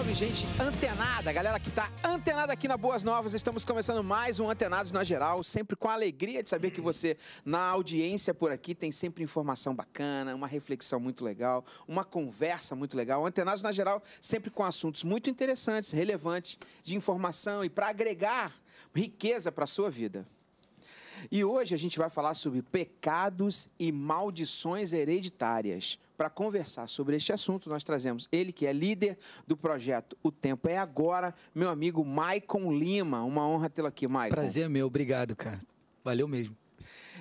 Salve, gente antenada, galera que tá antenada aqui na Boas Novas. Estamos começando mais um Antenados na Geral, sempre com a alegria de saber que você, na audiência por aqui, tem sempre informação bacana, uma reflexão muito legal, uma conversa muito legal. Antenados na Geral, sempre com assuntos muito interessantes, relevantes, de informação e para agregar riqueza para sua vida. E hoje a gente vai falar sobre pecados e maldições hereditárias. Para conversar sobre este assunto, nós trazemos ele que é líder do projeto O Tempo é Agora, meu amigo Maicon Lima. Uma honra tê-lo aqui, Maicon. Prazer é meu, obrigado, cara. Valeu mesmo.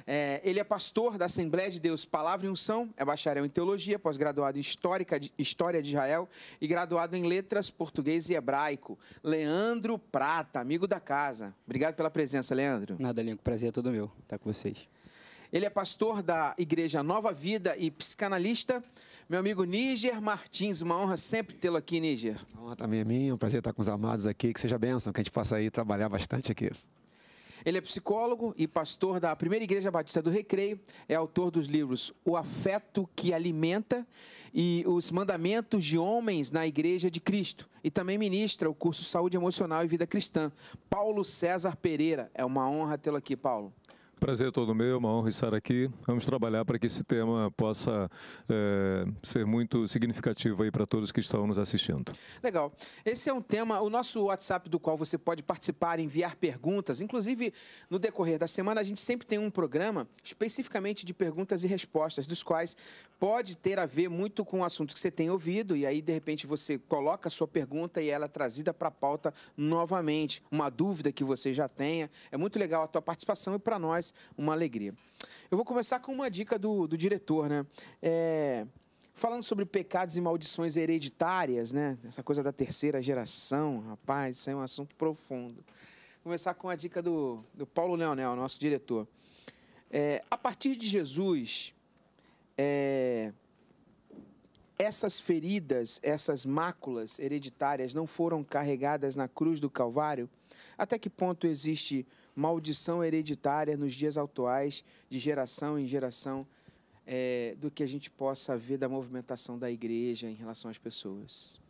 É, ele é pastor da Assembleia de Deus Palavra e Unção, é bacharel em Teologia, pós-graduado em Histórica de, História de Israel e graduado em Letras, Português e Hebraico. Leandro Prata, amigo da casa. Obrigado pela presença, Leandro. Nada, Lincoln. Prazer é todo meu estar com vocês. Ele é pastor da Igreja Nova Vida e psicanalista. Meu amigo Níger Martins, uma honra sempre tê-lo aqui, Níger. Uma honra também tá é minha, é um prazer estar com os amados aqui. Que seja bênção, que a gente possa aí trabalhar bastante aqui. Ele é psicólogo e pastor da Primeira Igreja Batista do Recreio, é autor dos livros O Afeto que Alimenta e Os Mandamentos de Homens na Igreja de Cristo, e também ministra o curso Saúde Emocional e Vida Cristã. Paulo César Pereira, é uma honra tê-lo aqui, Paulo. Prazer todo meu, é uma honra estar aqui. Vamos trabalhar para que esse tema possa é, ser muito significativo aí para todos que estão nos assistindo. Legal. Esse é um tema, o nosso WhatsApp do qual você pode participar, enviar perguntas. Inclusive, no decorrer da semana, a gente sempre tem um programa especificamente de perguntas e respostas, dos quais pode ter a ver muito com o assunto que você tem ouvido, e aí, de repente, você coloca a sua pergunta e ela é trazida para a pauta novamente, uma dúvida que você já tenha. É muito legal a tua participação e, para nós, uma alegria. Eu vou começar com uma dica do, do diretor, né? É, falando sobre pecados e maldições hereditárias, né? Essa coisa da terceira geração, rapaz, isso é um assunto profundo. Vou começar com a dica do, do Paulo Leonel, nosso diretor. É, a partir de Jesus, é, essas feridas, essas máculas hereditárias não foram carregadas na cruz do Calvário? Até que ponto existe maldição hereditária nos dias atuais, de geração em geração, é, do que a gente possa ver da movimentação da igreja em relação às pessoas?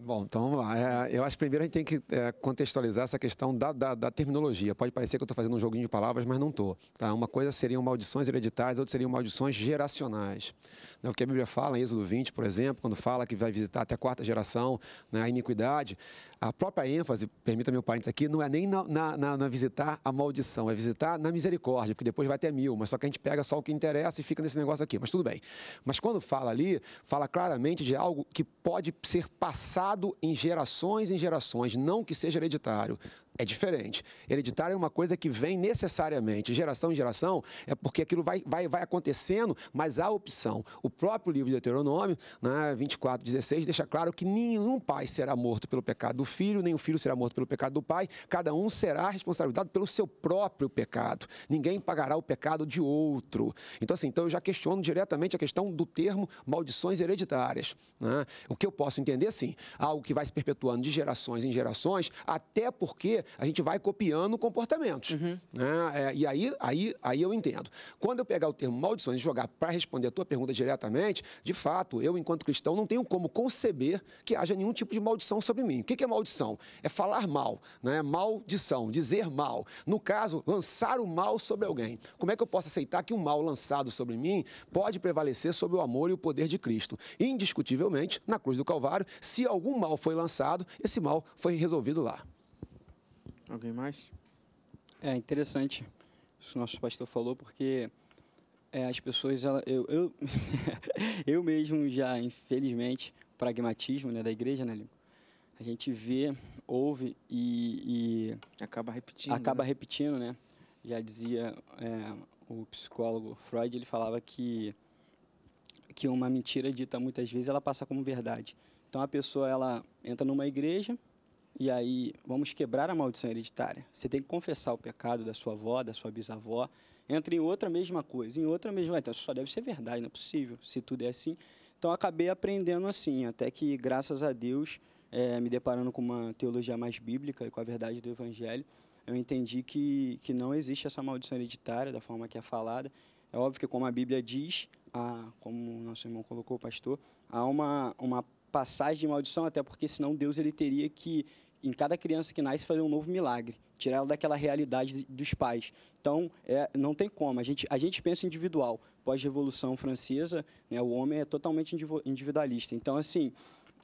Bom, então vamos lá. É, eu acho que primeiro a gente tem que é, contextualizar essa questão da, da, da terminologia. Pode parecer que eu estou fazendo um joguinho de palavras, mas não estou. Tá? Uma coisa seriam maldições hereditárias, outra seriam maldições geracionais. Né? O que a Bíblia fala em Êxodo 20, por exemplo, quando fala que vai visitar até a quarta geração né, a iniquidade, a própria ênfase, permita meu parênteses aqui, não é nem na, na, na, na visitar a maldição, é visitar na misericórdia, porque depois vai até mil, mas só que a gente pega só o que interessa e fica nesse negócio aqui, mas tudo bem. Mas quando fala ali, fala claramente de algo que pode ser passado em gerações em gerações, não que seja hereditário, é diferente. Hereditário é uma coisa que vem necessariamente, geração em geração, é porque aquilo vai, vai, vai acontecendo, mas há opção. O próprio livro de Deuteronômio, né, 24, 16, deixa claro que nenhum pai será morto pelo pecado do filho, nem o filho será morto pelo pecado do pai, cada um será responsabilizado pelo seu próprio pecado. Ninguém pagará o pecado de outro. Então, assim, então eu já questiono diretamente a questão do termo maldições hereditárias. Né? O que eu posso entender, sim, algo que vai se perpetuando de gerações em gerações, até porque a gente vai copiando comportamentos. Uhum. Né? É, e aí, aí, aí eu entendo. Quando eu pegar o termo maldições e jogar para responder a tua pergunta diretamente, de fato, eu, enquanto cristão, não tenho como conceber que haja nenhum tipo de maldição sobre mim. O que é maldição? É falar mal, né? maldição, dizer mal. No caso, lançar o mal sobre alguém. Como é que eu posso aceitar que um mal lançado sobre mim pode prevalecer sobre o amor e o poder de Cristo? Indiscutivelmente, na cruz do Calvário, se algum mal foi lançado, esse mal foi resolvido lá. Alguém mais? É interessante isso o nosso pastor falou, porque é, as pessoas, ela, eu, eu, eu mesmo já, infelizmente, pragmatismo né, da igreja, né, Lincoln? A gente vê, ouve e. e acaba repetindo. Acaba né? repetindo, né? Já dizia é, o psicólogo Freud, ele falava que, que uma mentira dita muitas vezes ela passa como verdade. Então a pessoa ela entra numa igreja, e aí, vamos quebrar a maldição hereditária. Você tem que confessar o pecado da sua avó, da sua bisavó. Entra em outra mesma coisa, em outra mesma. Então, isso só deve ser verdade, não é possível, se tudo é assim. Então, acabei aprendendo assim, até que, graças a Deus, é, me deparando com uma teologia mais bíblica e com a verdade do Evangelho, eu entendi que, que não existe essa maldição hereditária da forma que é falada. É óbvio que, como a Bíblia diz, a, como o nosso irmão colocou, o pastor, há uma, uma passagem de maldição, até porque senão Deus ele teria que em cada criança que nasce fazer um novo milagre, tirar ela daquela realidade dos pais. Então, é, não tem como. A gente, a gente pensa individual. Pós-revolução francesa, né, o homem é totalmente individualista. Então, assim,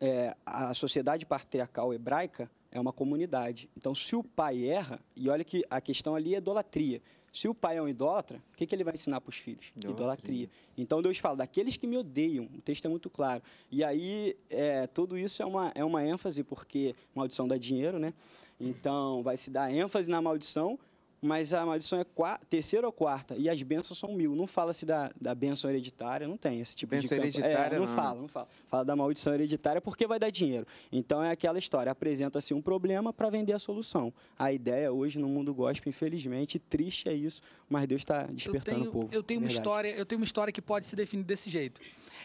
é, a sociedade patriarcal hebraica é uma comunidade. Então, se o pai erra, e olha que a questão ali é idolatria. Se o pai é um idólatra, o que, que ele vai ensinar para os filhos? Idolatria. Idolatria. Então Deus fala, daqueles que me odeiam, o texto é muito claro. E aí, é, tudo isso é uma, é uma ênfase, porque maldição dá dinheiro, né? Então, vai se dar ênfase na maldição mas a maldição é terceira ou quarta, e as bênçãos são mil. Não fala-se da, da bênção hereditária, não tem esse tipo benção de... hereditária é, não, não. fala, não fala. Fala da maldição hereditária porque vai dar dinheiro. Então é aquela história, apresenta-se um problema para vender a solução. A ideia hoje no mundo gospel, infelizmente, triste é isso, mas Deus está despertando tenho, o povo. Eu tenho, é uma história, eu tenho uma história que pode se definir desse jeito.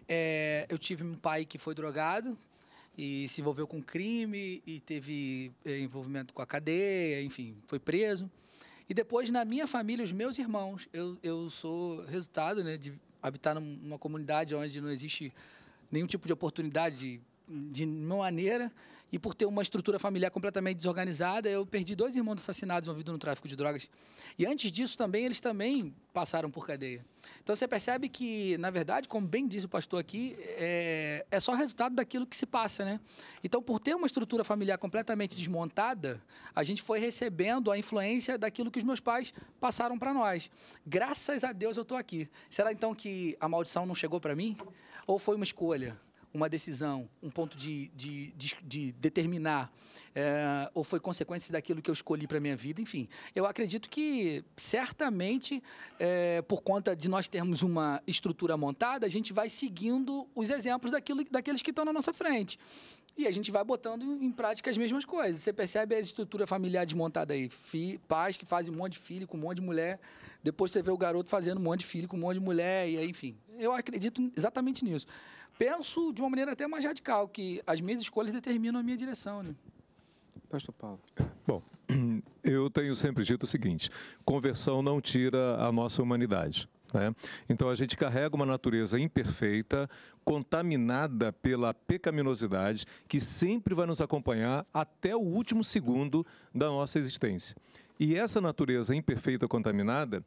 É, eu tive um pai que foi drogado, e se envolveu com crime e teve é, envolvimento com a cadeia, enfim, foi preso. E depois, na minha família, os meus irmãos. Eu, eu sou resultado né, de habitar numa comunidade onde não existe nenhum tipo de oportunidade de de maneira e por ter uma estrutura familiar completamente desorganizada, eu perdi dois irmãos assassinados envolvidos no tráfico de drogas. E antes disso também, eles também passaram por cadeia. Então você percebe que, na verdade, como bem disse o pastor aqui, é, é só resultado daquilo que se passa, né? Então, por ter uma estrutura familiar completamente desmontada, a gente foi recebendo a influência daquilo que os meus pais passaram para nós. Graças a Deus eu estou aqui. Será então que a maldição não chegou para mim? Ou foi uma escolha? uma decisão, um ponto de, de, de, de determinar, é, ou foi consequência daquilo que eu escolhi para minha vida, enfim. Eu acredito que, certamente, é, por conta de nós termos uma estrutura montada, a gente vai seguindo os exemplos daquilo, daqueles que estão na nossa frente. E a gente vai botando em prática as mesmas coisas. Você percebe a estrutura familiar desmontada aí. Fi, pais que fazem um monte de filho com um monte de mulher. Depois você vê o garoto fazendo um monte de filho com um monte de mulher. E aí, enfim, eu acredito exatamente nisso penso de uma maneira até mais radical, que as minhas escolhas determinam a minha direção, né? Pastor Paulo. Bom, eu tenho sempre dito o seguinte: conversão não tira a nossa humanidade. Né? Então a gente carrega uma natureza imperfeita, contaminada pela pecaminosidade, que sempre vai nos acompanhar até o último segundo da nossa existência. E essa natureza imperfeita, contaminada,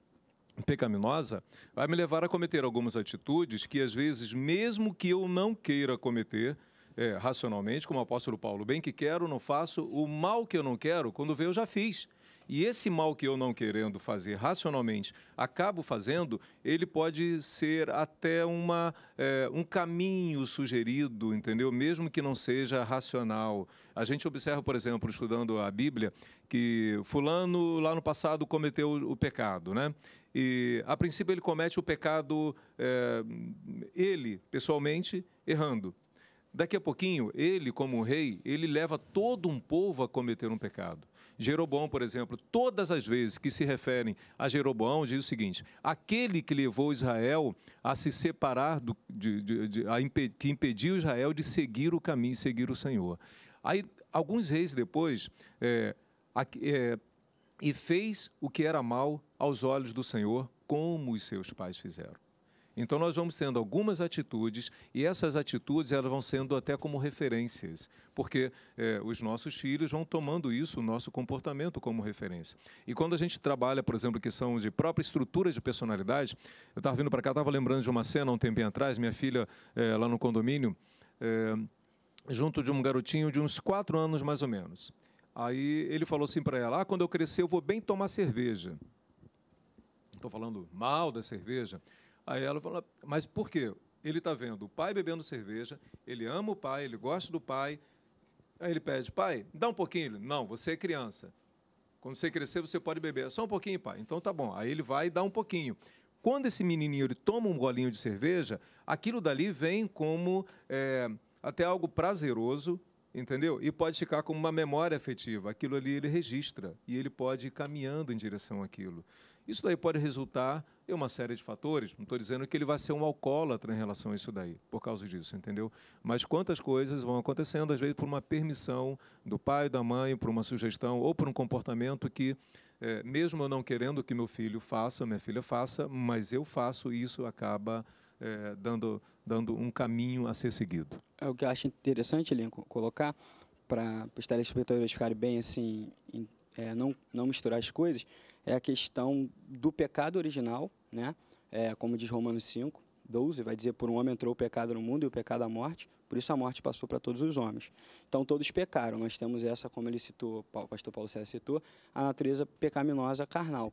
pecaminosa vai me levar a cometer algumas atitudes que, às vezes, mesmo que eu não queira cometer, é, racionalmente, como o apóstolo Paulo, bem que quero, não faço, o mal que eu não quero, quando vê, eu já fiz. E esse mal que eu não querendo fazer racionalmente acabo fazendo, ele pode ser até uma, é, um caminho sugerido, entendeu? Mesmo que não seja racional. A gente observa, por exemplo, estudando a Bíblia, que Fulano lá no passado cometeu o pecado, né? E, a princípio, ele comete o pecado, é, ele, pessoalmente, errando. Daqui a pouquinho, ele, como rei, ele leva todo um povo a cometer um pecado. Jeroboão, por exemplo, todas as vezes que se referem a Jeroboão, diz o seguinte: aquele que levou Israel a se separar, do, de, de, de, a que impediu Israel de seguir o caminho, seguir o Senhor. Aí, alguns reis depois, é, é, e fez o que era mal aos olhos do Senhor, como os seus pais fizeram. Então nós vamos tendo algumas atitudes e essas atitudes elas vão sendo até como referências, porque é, os nossos filhos vão tomando isso, o nosso comportamento como referência. E quando a gente trabalha, por exemplo, que são de própria estrutura de personalidade, eu estava vindo para cá, estava lembrando de uma cena um tempinho atrás, minha filha é, lá no condomínio, é, junto de um garotinho de uns quatro anos mais ou menos. Aí ele falou assim para ela: ah, quando eu crescer, eu vou bem tomar cerveja. Estou falando mal da cerveja. Aí ela falou: mas por quê? Ele está vendo o pai bebendo cerveja, ele ama o pai, ele gosta do pai. Aí ele pede: pai, dá um pouquinho. Ele, não, você é criança. Quando você crescer, você pode beber. É só um pouquinho, pai. Então tá bom. Aí ele vai e dá um pouquinho. Quando esse menininho ele toma um golinho de cerveja, aquilo dali vem como é, até algo prazeroso, entendeu? E pode ficar como uma memória afetiva. Aquilo ali ele registra e ele pode ir caminhando em direção àquilo. Isso daí pode resultar em uma série de fatores. Não estou dizendo que ele vai ser um alcoólatra em relação a isso daí, por causa disso, entendeu? Mas quantas coisas vão acontecendo, às vezes, por uma permissão do pai, da mãe, por uma sugestão ou por um comportamento que, é, mesmo eu não querendo que meu filho faça, minha filha faça, mas eu faço, e isso acaba é, dando, dando um caminho a ser seguido. É o que eu acho interessante, Lincoln, colocar para os telespectadores ficarem bem assim, em, é, não, não misturar as coisas, é a questão do pecado original, né? É, como diz Romanos 5, 12, vai dizer, por um homem entrou o pecado no mundo e o pecado a morte, por isso a morte passou para todos os homens. Então todos pecaram, nós temos essa, como ele citou, o pastor Paulo César citou, a natureza pecaminosa carnal.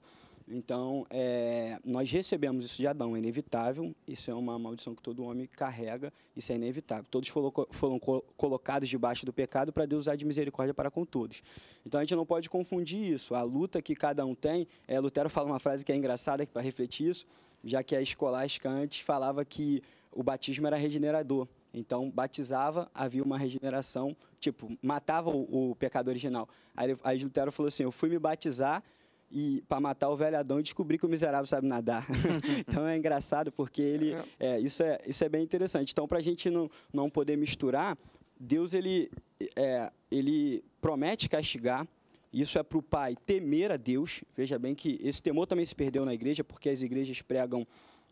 Então, é, nós recebemos isso de Adão, é inevitável, isso é uma maldição que todo homem carrega, isso é inevitável. Todos foram, foram colocados debaixo do pecado para Deus usar de misericórdia para com todos. Então, a gente não pode confundir isso. A luta que cada um tem, é, Lutero fala uma frase que é engraçada para refletir isso, já que a escolástica antes falava que o batismo era regenerador. Então, batizava, havia uma regeneração, tipo, matava o, o pecado original. Aí, aí Lutero falou assim: Eu fui me batizar e para matar o velho Adão e descobrir que o miserável sabe nadar. então é engraçado porque ele é. é, isso é isso é bem interessante. Então para a gente não não poder misturar, Deus ele é, ele promete castigar. Isso é para o pai temer a Deus. Veja bem que esse temor também se perdeu na igreja porque as igrejas pregam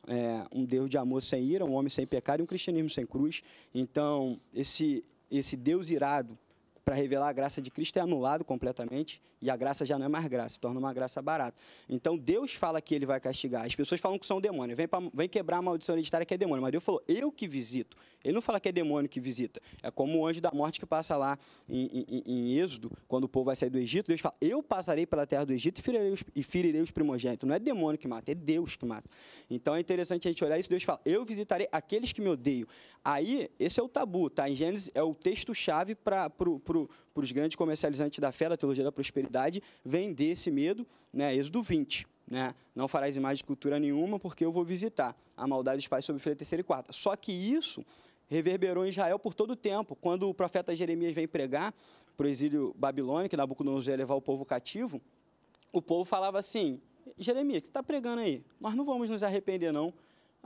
é, um Deus de amor sem ira, um homem sem pecado e um cristianismo sem cruz. Então esse esse Deus irado para revelar a graça de Cristo é anulado completamente e a graça já não é mais graça, se torna uma graça barata. Então Deus fala que ele vai castigar. As pessoas falam que são demônios, vem, pra, vem quebrar a maldição hereditária que é demônio, mas Deus falou, eu que visito, ele não fala que é demônio que visita. É como o anjo da morte que passa lá em, em, em Êxodo, quando o povo vai sair do Egito. Deus fala: Eu passarei pela terra do Egito e ferirei os, e ferirei os primogênitos. Não é demônio que mata, é Deus que mata. Então é interessante a gente olhar isso. Deus fala: Eu visitarei aqueles que me odeiam. Aí, esse é o tabu, tá? Em Gênesis é o texto-chave para pro, pro, os grandes comercializantes da fé, da teologia da prosperidade, vender esse medo, né? Êxodo 20. Né? Não farás imagem de cultura nenhuma, porque eu vou visitar. A maldade dos pais sobre filha terceira e quarta. Só que isso reverberou em Israel por todo o tempo. Quando o profeta Jeremias vem pregar para o exílio babilônico, Nabucodonosor ia levar o povo cativo, o povo falava assim: Jeremias, que está pregando aí? Nós não vamos nos arrepender, não.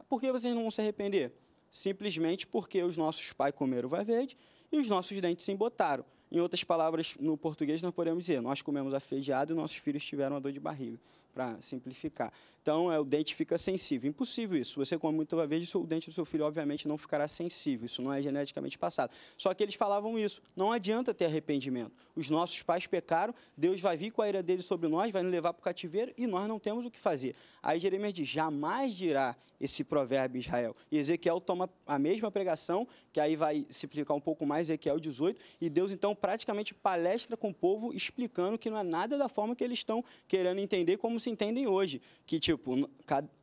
Por que vocês não vão se arrepender? Simplesmente porque os nossos pais comeram vai verde e os nossos dentes se embotaram. Em outras palavras, no português, nós podemos dizer: nós comemos a feijada e nossos filhos tiveram a dor de barriga para simplificar. Então, é, o dente fica sensível. Impossível isso. Você come muita vez, o dente do seu filho, obviamente, não ficará sensível. Isso não é geneticamente passado. Só que eles falavam isso. Não adianta ter arrependimento. Os nossos pais pecaram, Deus vai vir com a ira dele sobre nós, vai nos levar para o cativeiro e nós não temos o que fazer. Aí Jeremias diz: jamais dirá esse provérbio Israel. E Ezequiel toma a mesma pregação, que aí vai se explicar um pouco mais, Ezequiel 18, e Deus então praticamente palestra com o povo, explicando que não é nada da forma que eles estão querendo entender, como se entendem hoje, que tipo,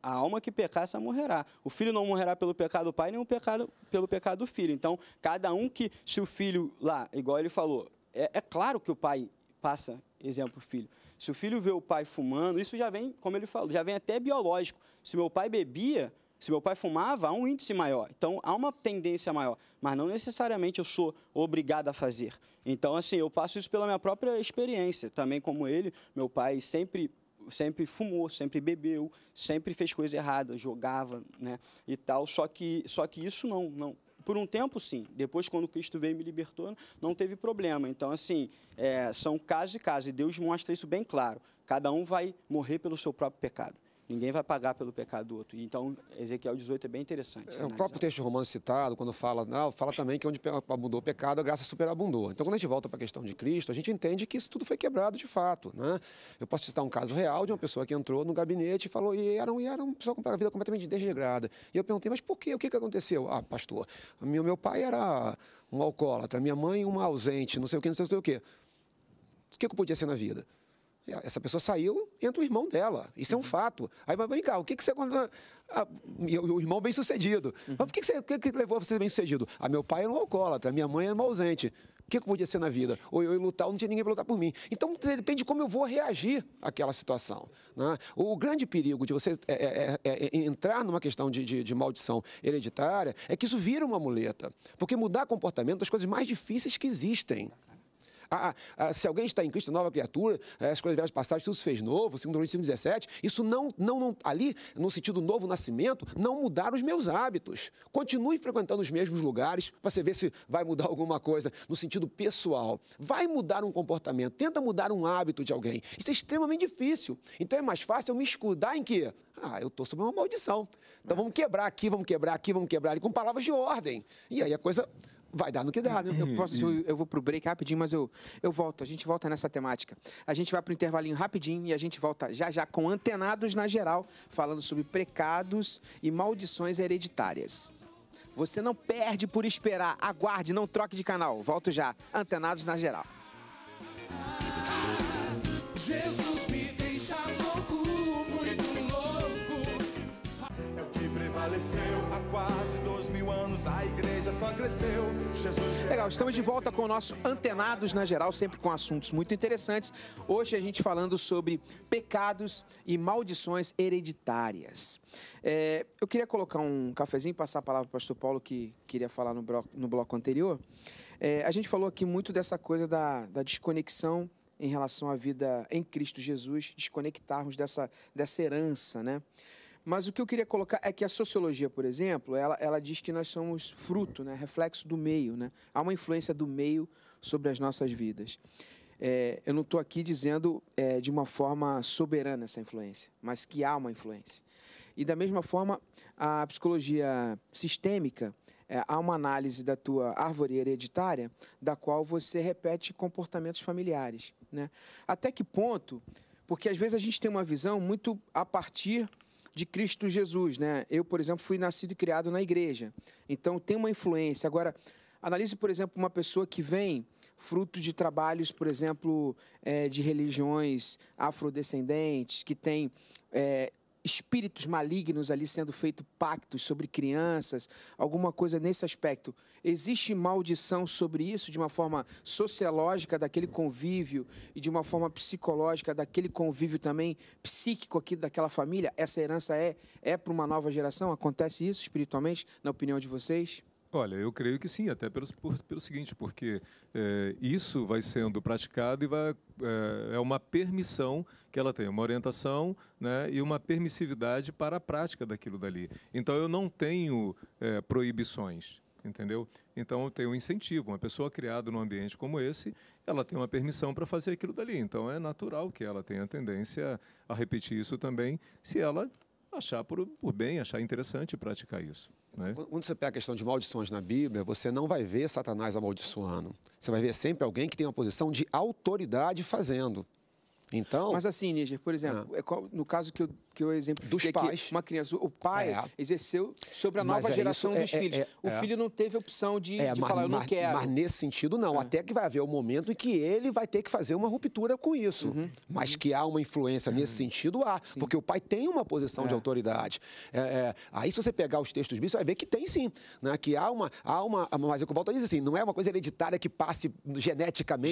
a alma que pecar, essa morrerá. O filho não morrerá pelo pecado do pai, nem o pecado, pelo pecado do filho. Então, cada um que, se o filho lá, igual ele falou, é, é claro que o pai passa exemplo o filho. Se o filho vê o pai fumando, isso já vem, como ele falou, já vem até biológico. Se meu pai bebia, se meu pai fumava, há um índice maior. Então, há uma tendência maior, mas não necessariamente eu sou obrigado a fazer. Então, assim, eu passo isso pela minha própria experiência. Também como ele, meu pai sempre sempre fumou, sempre bebeu, sempre fez coisa errada, jogava, né, e tal. Só que, só que isso não, não. Por um tempo, sim. Depois, quando Cristo veio e me libertou, não teve problema. Então, assim, é, são casos e casos. E Deus mostra isso bem claro. Cada um vai morrer pelo seu próprio pecado. Ninguém vai pagar pelo pecado do outro. Então, Ezequiel 18 é bem interessante. É, o né? próprio texto romano citado, quando fala, não, fala também que onde abundou o pecado, a graça superabundou. Então, quando a gente volta para a questão de Cristo, a gente entende que isso tudo foi quebrado de fato. Né? Eu posso citar um caso real de uma pessoa que entrou no gabinete e falou, e era, e era uma pessoa com a vida completamente desregrada. E eu perguntei, mas por quê? O que, que aconteceu? Ah, pastor, meu, meu pai era um alcoólatra, minha mãe uma ausente, não sei o que, não sei o que. O que, que eu podia ser na vida? Essa pessoa saiu, entra o irmão dela. Isso uhum. é um uhum. fato. Aí vai brincar, o que, que você. Ah, o irmão bem sucedido. Uhum. Mas por que, que, você, que, que levou você bem sucedido? Ah, meu pai é um alcoólatra, minha mãe é uma ausente. O que, que eu podia ser na vida? Ou eu ia lutar, ou não tinha ninguém para lutar por mim. Então, depende de como eu vou reagir àquela situação. Né? O grande perigo de você é é, é, é, é, entrar numa questão de, de, de, maldição hereditária é que isso vira uma muleta. Porque mudar comportamento é das coisas mais difíceis que existem. Ah, ah, ah, se alguém está em Cristo, nova criatura, eh, as coisas velhas passadas, tudo se fez novo, 2 Coríntios 17. Isso não, não, não, ali, no sentido novo nascimento, não mudar os meus hábitos. Continue frequentando os mesmos lugares para você ver se vai mudar alguma coisa no sentido pessoal. Vai mudar um comportamento, tenta mudar um hábito de alguém. Isso é extremamente difícil. Então é mais fácil eu me escudar em quê? Ah, eu estou sob uma maldição. Então é. vamos quebrar aqui, vamos quebrar aqui, vamos quebrar ali, com palavras de ordem. E aí a coisa vai dar no que dá. Né? Eu, posso, eu, vou pro break rapidinho, mas eu, eu volto. A gente volta nessa temática. A gente vai pro intervalinho rapidinho e a gente volta já já com antenados na geral, falando sobre pecados e maldições hereditárias. Você não perde por esperar. Aguarde, não troque de canal. Volto já. Antenados na geral. Jesus me deixa louco, muito louco. É o que prevaleceu a quarta anos a igreja só cresceu. Jesus Legal, estamos de volta com o nosso Antenados na Geral, sempre com assuntos muito interessantes. Hoje a gente falando sobre pecados e maldições hereditárias. É, eu queria colocar um cafezinho, passar a palavra para o pastor Paulo, que queria falar no bloco, no bloco anterior. É, a gente falou aqui muito dessa coisa da, da desconexão em relação à vida em Cristo Jesus, desconectarmos dessa, dessa herança, né? Mas o que eu queria colocar é que a sociologia, por exemplo, ela, ela diz que nós somos fruto, né, reflexo do meio. Né? Há uma influência do meio sobre as nossas vidas. É, eu não estou aqui dizendo é, de uma forma soberana essa influência, mas que há uma influência. E da mesma forma, a psicologia sistêmica, é, há uma análise da tua árvore hereditária, da qual você repete comportamentos familiares. Né? Até que ponto? Porque às vezes a gente tem uma visão muito a partir de Cristo Jesus, né? Eu, por exemplo, fui nascido e criado na igreja. Então tem uma influência. Agora, analise, por exemplo, uma pessoa que vem fruto de trabalhos, por exemplo, é, de religiões afrodescendentes, que tem é, espíritos malignos ali sendo feito pactos sobre crianças, alguma coisa nesse aspecto. Existe maldição sobre isso de uma forma sociológica daquele convívio e de uma forma psicológica daquele convívio também psíquico aqui daquela família? Essa herança é é para uma nova geração? Acontece isso espiritualmente, na opinião de vocês? Olha, eu creio que sim, até pelo, por, pelo seguinte, porque é, isso vai sendo praticado e vai, é, é, uma permissão que ela tem, uma orientação né, e uma permissividade para a prática daquilo dali. Então eu não tenho é, proibições, entendeu? Então tenho um incentivo. Uma pessoa criada num ambiente como esse, ela tem uma permissão para fazer aquilo dali. Então é natural que ela tenha tendência a repetir isso também, se ela achar por, por bem, achar interessante praticar isso. Né? Quando você pega a questão de maldições na Bíblia, você não vai ver Satanás amaldiçoando. Você vai ver sempre alguém que tem uma posição de autoridade fazendo. Então. Mas assim, Níger, por exemplo, ah. é. no caso que eu, que eu exemplifiquei Dos pais. uma criança, o pai é. exerceu sobre a nova é geração isso, dos é, é, filhos. É, o filho não teve opção de, de mas, falar, eu não mas, quero. Mas nesse sentido, não. Até que vai haver um momento em que ele vai ter que fazer uma ruptura com isso. Uhum. Mas que há uma influência uhum. nesse sentido, há. Sim. Porque o pai tem uma posição de autoridade. aí, se você pegar os textos bíblicos, você vai ver que tem sim. Né? Que há uma, há uma. Mas eu volto a dizer assim, não é uma coisa hereditária que passe geneticamente,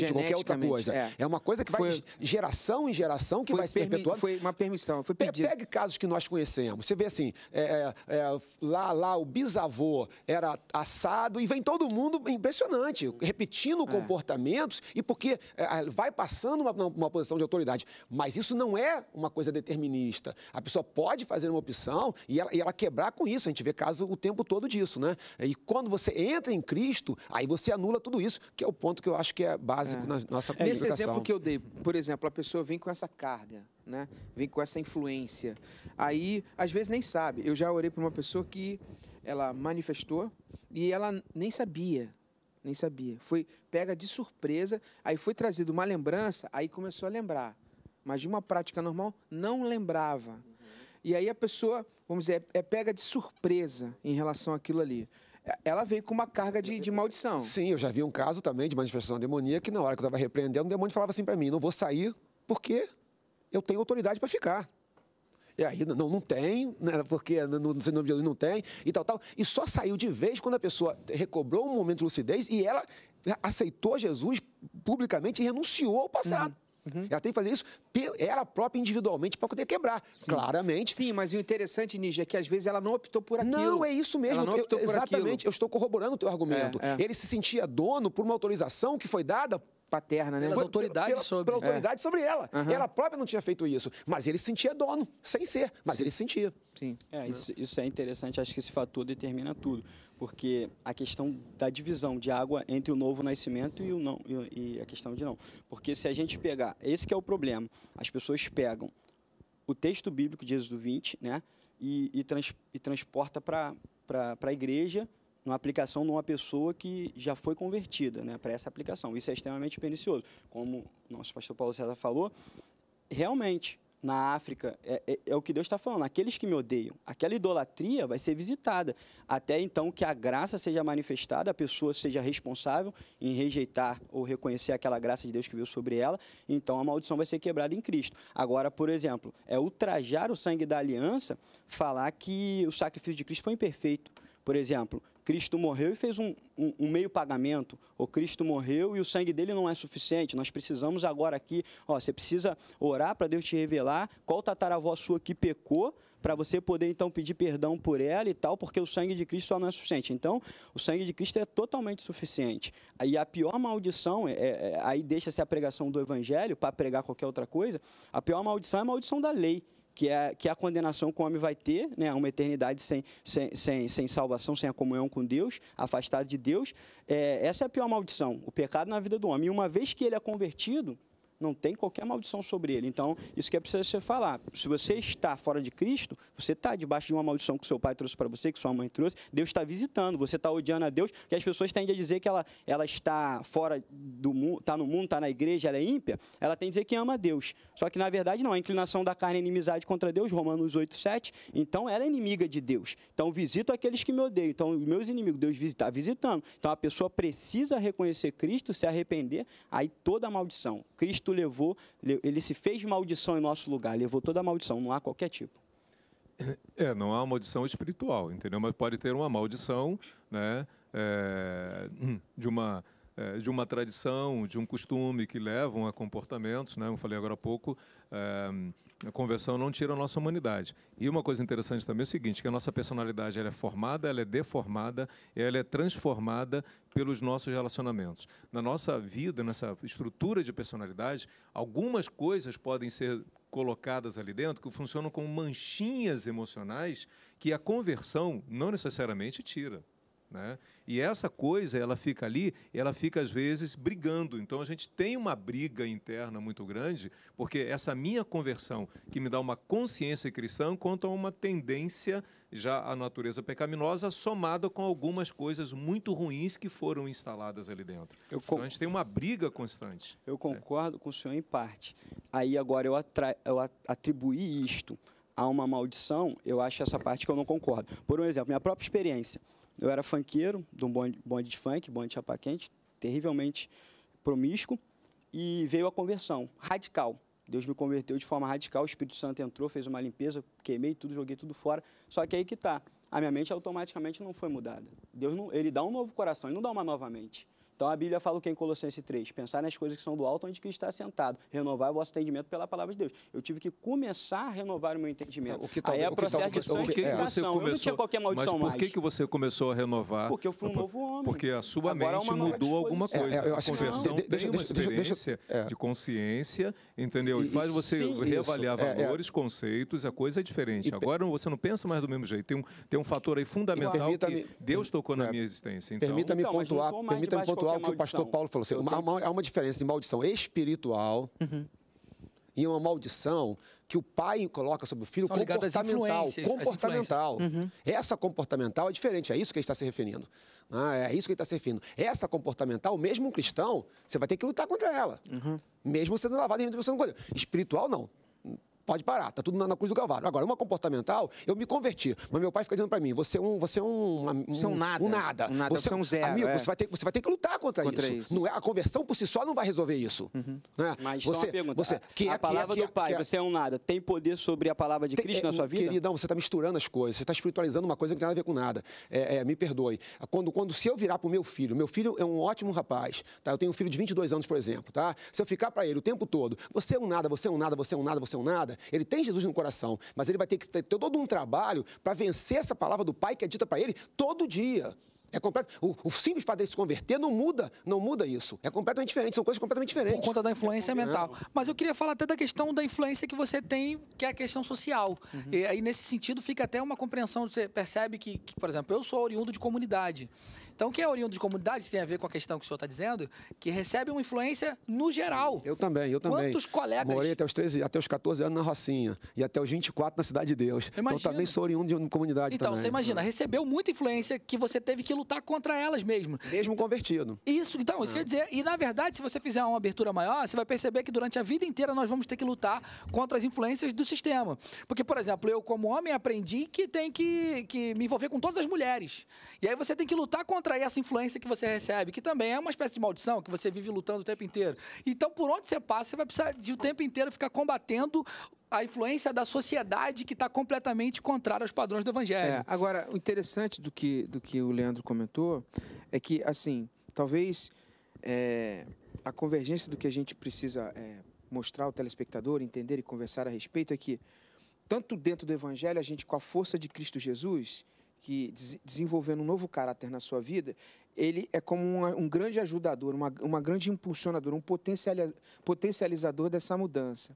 geneticamente qualquer outra coisa. É. uma coisa que vai geração geração em geração que foi vai se perpetuando. Foi uma permissão, foi pedido. Pegue casos que nós conhecemos. Você vê assim, é, é, é, lá, lá o bisavô era assado e vem todo mundo impressionante, repetindo é. comportamentos e porque é, vai passando uma, uma posição de autoridade. Mas isso não é uma coisa determinista. A pessoa pode fazer uma opção e ela, e ela quebrar com isso. A gente vê caso o tempo todo disso, né? E quando você entra em Cristo, aí você anula tudo isso, que é o ponto que eu acho que é básico é. na nossa comunicação. Nesse exemplo que eu dei, por exemplo, a pessoa pessoa vem com essa carga, né? Vem com essa influência. Aí, às vezes nem sabe. Eu já orei para uma pessoa que ela manifestou e ela nem sabia, nem sabia. Foi pega de surpresa, aí foi trazido uma lembrança, aí começou a lembrar. Mas de uma prática normal não lembrava. E aí a pessoa, vamos dizer, é, é pega de surpresa em relação àquilo ali ela veio com uma carga de, de, maldição. Sim, eu já vi um caso também de manifestação demoníaca que na hora que eu estava repreendendo, o demônio falava assim para mim, não vou sair porque eu tenho autoridade para ficar. E aí, não, não tem, né, porque no, no nome de Jesus não tem, e tal, tal. E só saiu de vez quando a pessoa recobrou um momento de lucidez e ela aceitou Jesus publicamente e renunciou ao passado. Uhum. Uhum. Ela tem que fazer isso ela própria individualmente para poder quebrar, Sim. claramente. Sim, mas o interessante, Ninja, é que às vezes ela não optou por aquilo. Não, é isso mesmo. Ela não optou eu, por exatamente, aquilo. eu estou corroborando o teu argumento. É, é. Ele se sentia dono por uma autorização que foi dada paterna, né? Pelas autoridades pela, sobre. Pela é. autoridade é. sobre ela. Uhum. Ela própria não tinha feito isso. Mas ele sentia dono, sem ser. Mas Sim. ele sentia. Sim. É, uhum. isso, isso é interessante. Acho que esse fator determina tudo. Porque a questão da divisão de água entre o novo nascimento e, o não, e, e a questão de não. Porque se a gente pegar... Esse que é o problema. As pessoas pegam o texto bíblico de Êxodo 20, né? E, e, trans, e transporta para a igreja numa aplicação de uma pessoa que já foi convertida né, para essa aplicação. Isso é extremamente pernicioso. Como o nosso pastor Paulo César falou, realmente, na África, é, é, é o que Deus está falando. Aqueles que me odeiam, aquela idolatria vai ser visitada. Até então que a graça seja manifestada, a pessoa seja responsável em rejeitar ou reconhecer aquela graça de Deus que veio sobre ela, então a maldição vai ser quebrada em Cristo. Agora, por exemplo, é ultrajar o sangue da aliança falar que o sacrifício de Cristo foi imperfeito. Por exemplo, Cristo morreu e fez um, um, um, meio pagamento, O Cristo morreu e o sangue dele não é suficiente. Nós precisamos agora aqui, ó, você precisa orar para Deus te revelar qual tataravó sua que pecou, para você poder então pedir perdão por ela e tal, porque o sangue de Cristo só não é suficiente. Então, o sangue de Cristo é totalmente suficiente. E a pior maldição, é, é, é aí deixa-se a pregação do evangelho para pregar qualquer outra coisa, a pior maldição é a maldição da lei que é que é a condenação que o homem vai ter, né, uma eternidade sem, sem, sem, sem salvação, sem a comunhão com Deus, afastado de Deus, é, essa é a pior maldição, o pecado na vida do homem. E uma vez que ele é convertido, não tem qualquer maldição sobre ele. Então, isso que é preciso ser falar. Se você está fora de Cristo, você está debaixo de uma maldição que seu pai trouxe para você, que sua mãe trouxe. Deus está visitando, você está odiando a Deus, que as pessoas tendem a dizer que ela, ela está fora do mundo, está no mundo, está na igreja, ela é ímpia. Ela tem a dizer que ama a Deus. Só que, na verdade, não. A inclinação da carne é inimizade contra Deus, Romanos 8, 7. Então, ela é inimiga de Deus. Então, visito aqueles que me odeiam. Então, os meus inimigos, Deus está visitando. Então, a pessoa precisa reconhecer Cristo, se arrepender, aí toda a maldição. Cristo levou, ele se fez maldição em nosso lugar, levou toda a maldição, não há qualquer tipo. É, é não há uma maldição espiritual, entendeu? Mas pode ter uma maldição, né, é, hum, de uma é, de uma tradição, de um costume que levam a comportamentos, né? Eu falei agora há pouco. É, a conversão não tira a nossa humanidade. E uma coisa interessante também é o seguinte, que a nossa personalidade ela é formada, ela é deformada, ela é transformada pelos nossos relacionamentos. Na nossa vida, nessa estrutura de personalidade, algumas coisas podem ser colocadas ali dentro que funcionam como manchinhas emocionais que a conversão não necessariamente tira. Né? E essa coisa, ela fica ali, ela fica às vezes brigando. Então a gente tem uma briga interna muito grande, porque essa minha conversão, que me dá uma consciência cristã, quanto a uma tendência já à natureza pecaminosa, somada com algumas coisas muito ruins que foram instaladas ali dentro. Eu então a gente tem uma briga constante. Eu né? concordo com o senhor em parte. Aí agora eu, eu atribuí isto a uma maldição, eu acho essa parte que eu não concordo. Por um exemplo, minha própria experiência. Eu era funkeiro, de um bonde, de funk, bonde de chapa quente, terrivelmente promíscuo, e veio a conversão radical. Deus me converteu de forma radical, o Espírito Santo entrou, fez uma limpeza, queimei tudo, joguei tudo fora. Só que aí que tá, a minha mente automaticamente não foi mudada. Deus não, ele dá um novo coração, ele não dá uma nova mente. Então a Bíblia fala o que em Colossenses 3? Pensar nas coisas que são do alto onde Cristo está sentado. Renovar o vosso entendimento pela palavra de Deus. Eu tive que começar a renovar o meu entendimento. É, o que tal, tá Aí é o tá processo tal, de santificação. Começou, eu não tinha qualquer maldição mais. Mas por que, que você começou a renovar? Porque eu fui um novo homem. Porque a sua Agora mente mudou alguma coisa. É, é, a conversão não, tem deixa, uma experiência deixa, é. de consciência, entendeu? E, faz você sim, reavaliar isso, é, valores, conceitos, a coisa é diferente. E, Agora você não pensa mais do mesmo jeito. Tem um, tem um fator aí então, fundamental que Deus tocou na minha existência. Então. Permita-me então, pontuar, permita-me pontuar espiritual que, é que, o pastor Paulo falou. Assim, uma, uma, há uma diferença de maldição espiritual uhum. e uma maldição que o pai coloca sobre o filho São comportamental. Comportamental. Uhum. Essa comportamental é diferente, é isso que ele está se referindo. Ah, é isso que ele está se referindo. Essa comportamental, mesmo um cristão, você vai ter que lutar contra ela. Uhum. Mesmo sendo lavado em você não Espiritual, não pode parar, tá tudo na, na cruz do Calvário. Agora, uma comportamental, eu me converti, mas meu pai fica dizendo para mim, você é um, você é um, um, você é um nada, um nada, um nada você, é um zero, amigo, é. você vai ter, você vai ter que lutar contra, contra isso. isso. Não é a conversão por si só não vai resolver isso, uhum. né? Mas você, só uma pergunta, você, que é, a, é, palavra que que do é, pai, que você é um nada, tem poder sobre a palavra de tem, Cristo na sua vida? Queridão, você está misturando as coisas, você está espiritualizando uma coisa que não tem nada a ver com nada. me perdoe. Quando, quando se eu virar pro meu filho, meu filho é um ótimo rapaz, tá? Eu tenho um filho de 22 anos, por exemplo, tá? Se eu ficar para ele o tempo todo, você é um nada, você é um nada, você é um nada, você é um nada, ele tem Jesus no coração, mas ele vai ter que ter todo um trabalho para vencer essa palavra do Pai que é dita para ele todo dia. É completo. O, o, simples fato dele se converter não muda, não muda isso. É completamente diferente, são coisas completamente diferentes. Por conta da influência é mental. Mas eu queria falar até da questão da influência que você tem, que é a questão social. Uhum. E aí, nesse sentido, fica até uma compreensão, você percebe que, que, por exemplo, eu sou oriundo de comunidade. Então, quem é oriundo de comunidades, tem a ver com a questão que o senhor está dizendo, que recebe uma influência no geral. Eu também, eu também. Quantos colegas? Morei até os, 13, até os 14 anos na Rocinha e até os 24 na Cidade de Deus. Imagina. Então, também sou oriundo de uma comunidade Então, também. você imagina, recebeu muita influência que você teve que lutar contra elas mesmo. Mesmo convertido. Isso, então, isso é. quer dizer, e na verdade, se você fizer uma abertura maior, você vai perceber que durante a vida inteira nós vamos ter que lutar contra as influências do sistema. Porque, por exemplo, eu como homem aprendi que tem que, que me envolver com todas as mulheres. E aí você tem que lutar contra atrair essa influência que você recebe, que também é uma espécie de maldição que você vive lutando o tempo inteiro. Então, por onde você passa, você vai precisar de o tempo inteiro ficar combatendo a influência da sociedade que está completamente contrária aos padrões do evangelho. É, agora, o interessante do que, do que o Leandro comentou é que, assim, talvez é, a convergência do que a gente precisa é, mostrar ao telespectador, entender e conversar a respeito é que, tanto dentro do evangelho, a gente, com a força de Cristo Jesus, que desenvolvendo um novo caráter na sua vida, ele é como uma, um grande ajudador, uma, uma grande impulsionador, um potencializador dessa mudança.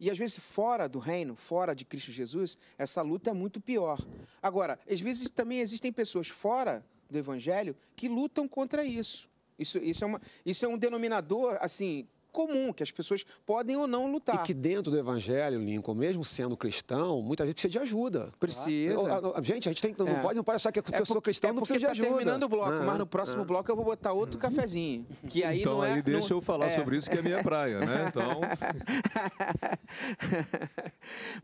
E às vezes fora do reino, fora de Cristo Jesus, essa luta é muito pior. Agora, às vezes também existem pessoas fora do Evangelho que lutam contra isso. Isso, isso, é, uma, isso é um denominador assim comum, que as pessoas podem ou não lutar. E que dentro do evangelho, Lincoln, mesmo sendo cristão, muita gente precisa de ajuda. Tá? Precisa. Tá? Eu, a, gente, a gente tem, não, é. pode, não pode achar que a é pessoa por, cristã é não precisa tá de ajuda. terminando o bloco, ah, mas no próximo ah, bloco eu vou botar outro cafezinho. Que aí então, não é, aí deixa não, eu falar é. sobre isso, que é minha praia, né? Então...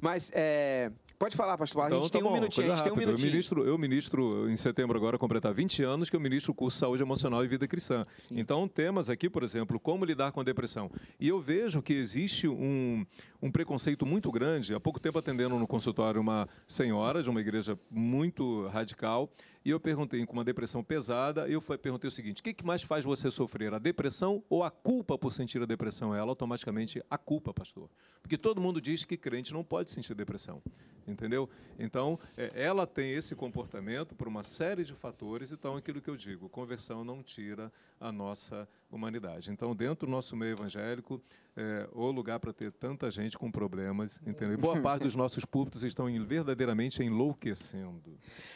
mas, é... Pode falar, pastor. Então, a gente tá tem bom, um minutinho. A gente tem um minutinho. Eu ministro, eu ministro, em setembro agora, completar 20 anos que eu ministro o curso Saúde Emocional e Vida Cristã. Sim. Então, temas aqui, por exemplo, como lidar com a depressão. E eu vejo que existe um, um preconceito muito grande. Há pouco tempo, atendendo no consultório uma senhora de uma igreja muito radical, e eu perguntei com uma depressão pesada, eu perguntei o seguinte: o que mais faz você sofrer, a depressão ou a culpa por sentir a depressão? Ela automaticamente a culpa, pastor. Porque todo mundo diz que crente não pode sentir depressão, entendeu? Então, é, ela tem esse comportamento por uma série de fatores, então é aquilo que eu digo, conversão não tira a nossa humanidade. Então, dentro do nosso meio evangélico, é o lugar para ter tanta gente com problemas, entendeu? E boa parte dos nossos púlpitos estão verdadeiramente enlouquecendo.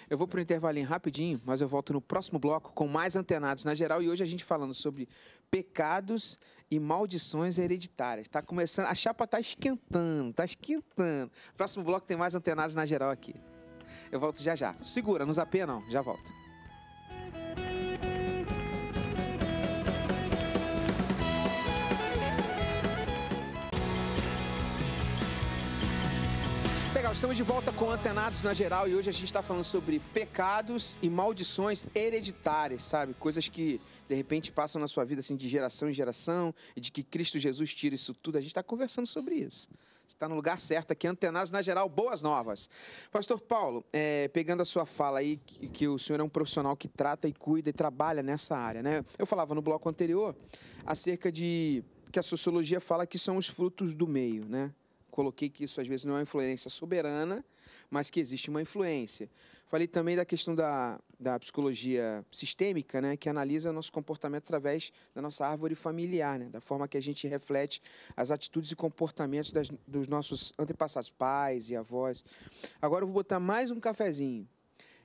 Eu vou para o intervalo rapidinho, mas eu volto no próximo bloco com mais antenados na geral. E hoje a gente falando sobre pecados e maldições hereditárias. Está começando, a chapa está esquentando, está esquentando. Próximo bloco tem mais antenados na geral aqui. Eu volto já já. Segura, não apena não, já volto. Estamos de volta com Antenados na geral e hoje a gente está falando sobre pecados e maldições hereditárias, sabe? Coisas que de repente passam na sua vida assim de geração em geração e de que Cristo Jesus tira isso tudo. A gente está conversando sobre isso. Está no lugar certo aqui, Antenados na geral, boas novas. Pastor Paulo, é, pegando a sua fala aí, que, que, o senhor é um profissional que trata e cuida e trabalha nessa área, né? Eu falava no bloco anterior acerca de que a sociologia fala que são os frutos do meio, né? coloquei que isso às vezes não é uma influência soberana, mas que existe uma influência. Falei também da questão da, da psicologia sistêmica, né, que analisa nosso comportamento através da nossa árvore familiar, né, da forma que a gente reflete as atitudes e comportamentos das, dos nossos antepassados, pais e avós. Agora eu vou botar mais um cafezinho,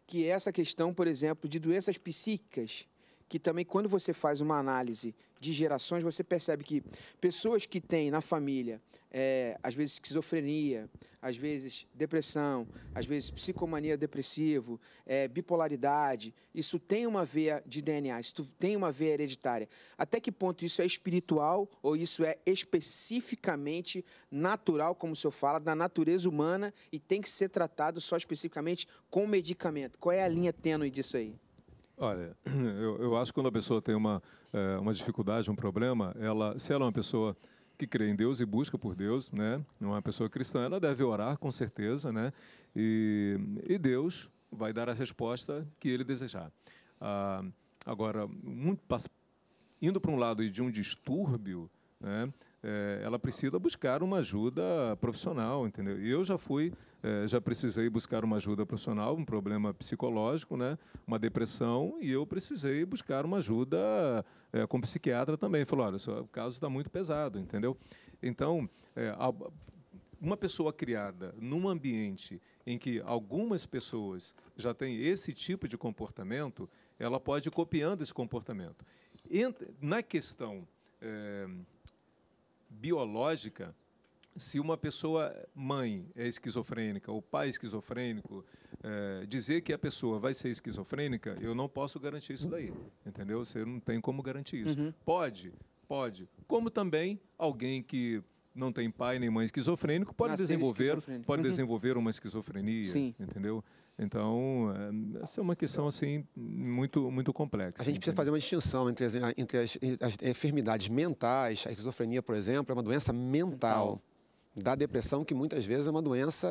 que é essa questão, por exemplo, de doenças psíquicas que também quando você faz uma análise de gerações, você percebe que pessoas que têm na família, é, às vezes, esquizofrenia, às vezes, depressão, às vezes, psicomania depressivo, é, bipolaridade, isso tem uma veia de DNA, isso tem uma veia hereditária. Até que ponto isso é espiritual ou isso é especificamente natural, como o senhor fala, da natureza humana e tem que ser tratado só especificamente com medicamento? Qual é a linha tênue disso aí? Olha, eu, eu, acho que quando a pessoa tem uma, é, uma dificuldade, um problema, ela, se ela é uma pessoa que crê em Deus e busca por Deus, né, não é uma pessoa cristã, ela deve orar com certeza, né, e, e Deus vai dar a resposta que ele desejar. Ah, agora, muito, indo para um lado de um distúrbio, né, é, ela precisa buscar uma ajuda profissional, entendeu? Eu já fui, é, já precisei buscar uma ajuda profissional, um problema psicológico, né? Uma depressão e eu precisei buscar uma ajuda é, com psiquiatra também. Falou, olha, o caso está muito pesado, entendeu? Então, é, a, uma pessoa criada num ambiente em que algumas pessoas já têm esse tipo de comportamento, ela pode ir copiando esse comportamento. na questão é, biológica, se uma pessoa mãe é esquizofrênica, o pai é esquizofrênico, é, dizer que a pessoa vai ser esquizofrênica, eu não posso garantir isso daí, entendeu? Você não tem como garantir isso. Uhum. Pode, pode. Como também alguém que não tem pai nem mãe esquizofrênico pode Nascer desenvolver, pode uhum. desenvolver uma esquizofrenia, Sim. entendeu? Então, é, essa é uma questão assim muito muito complexa. A gente entende? precisa fazer uma distinção entre as, entre as, as enfermidades mentais, a esquizofrenia, por exemplo, é uma doença mental. mental da depressão, que muitas vezes é uma doença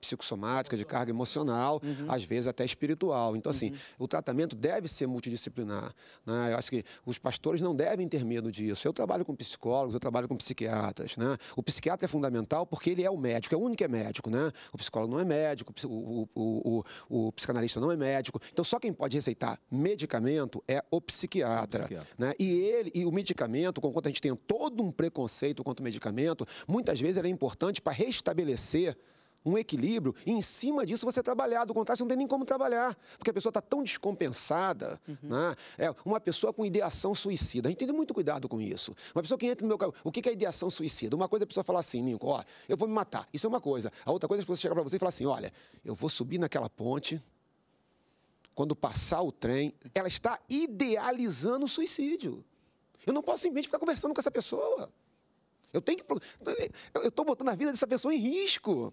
psicossomática, de carga emocional, uhum. às vezes até espiritual. Então, assim, uhum. o tratamento deve ser multidisciplinar. Né? Eu acho que os pastores não devem ter medo disso. Eu trabalho com psicólogos, eu trabalho com psiquiatras. Né? O psiquiatra é fundamental porque ele é o médico, é o único que é médico. Né? O psicólogo não é médico, o, o, o, o psicanalista não é médico. Então, só quem pode receitar medicamento é o psiquiatra. É o psiquiatra. Né? E ele, e o medicamento, conquanto a gente tem todo um preconceito quanto ao medicamento, muitas vezes ele é importante importante para restabelecer um equilíbrio, e em cima disso você trabalhar. Do contrário, você não tem nem como trabalhar, porque a pessoa está tão descompensada. Uhum. Né? É uma pessoa com ideação suicida. A gente tem muito cuidado com isso. Uma pessoa que entra no meu carro. O que é ideação suicida? Uma coisa é a pessoa falar assim, Nico, ó, eu vou me matar. Isso é uma coisa. A outra coisa é a pessoa chegar para você e falar assim: olha, eu vou subir naquela ponte. Quando passar o trem, ela está idealizando o suicídio. Eu não posso simplesmente ficar conversando com essa pessoa. Eu tenho que. Eu estou botando a vida dessa pessoa em risco.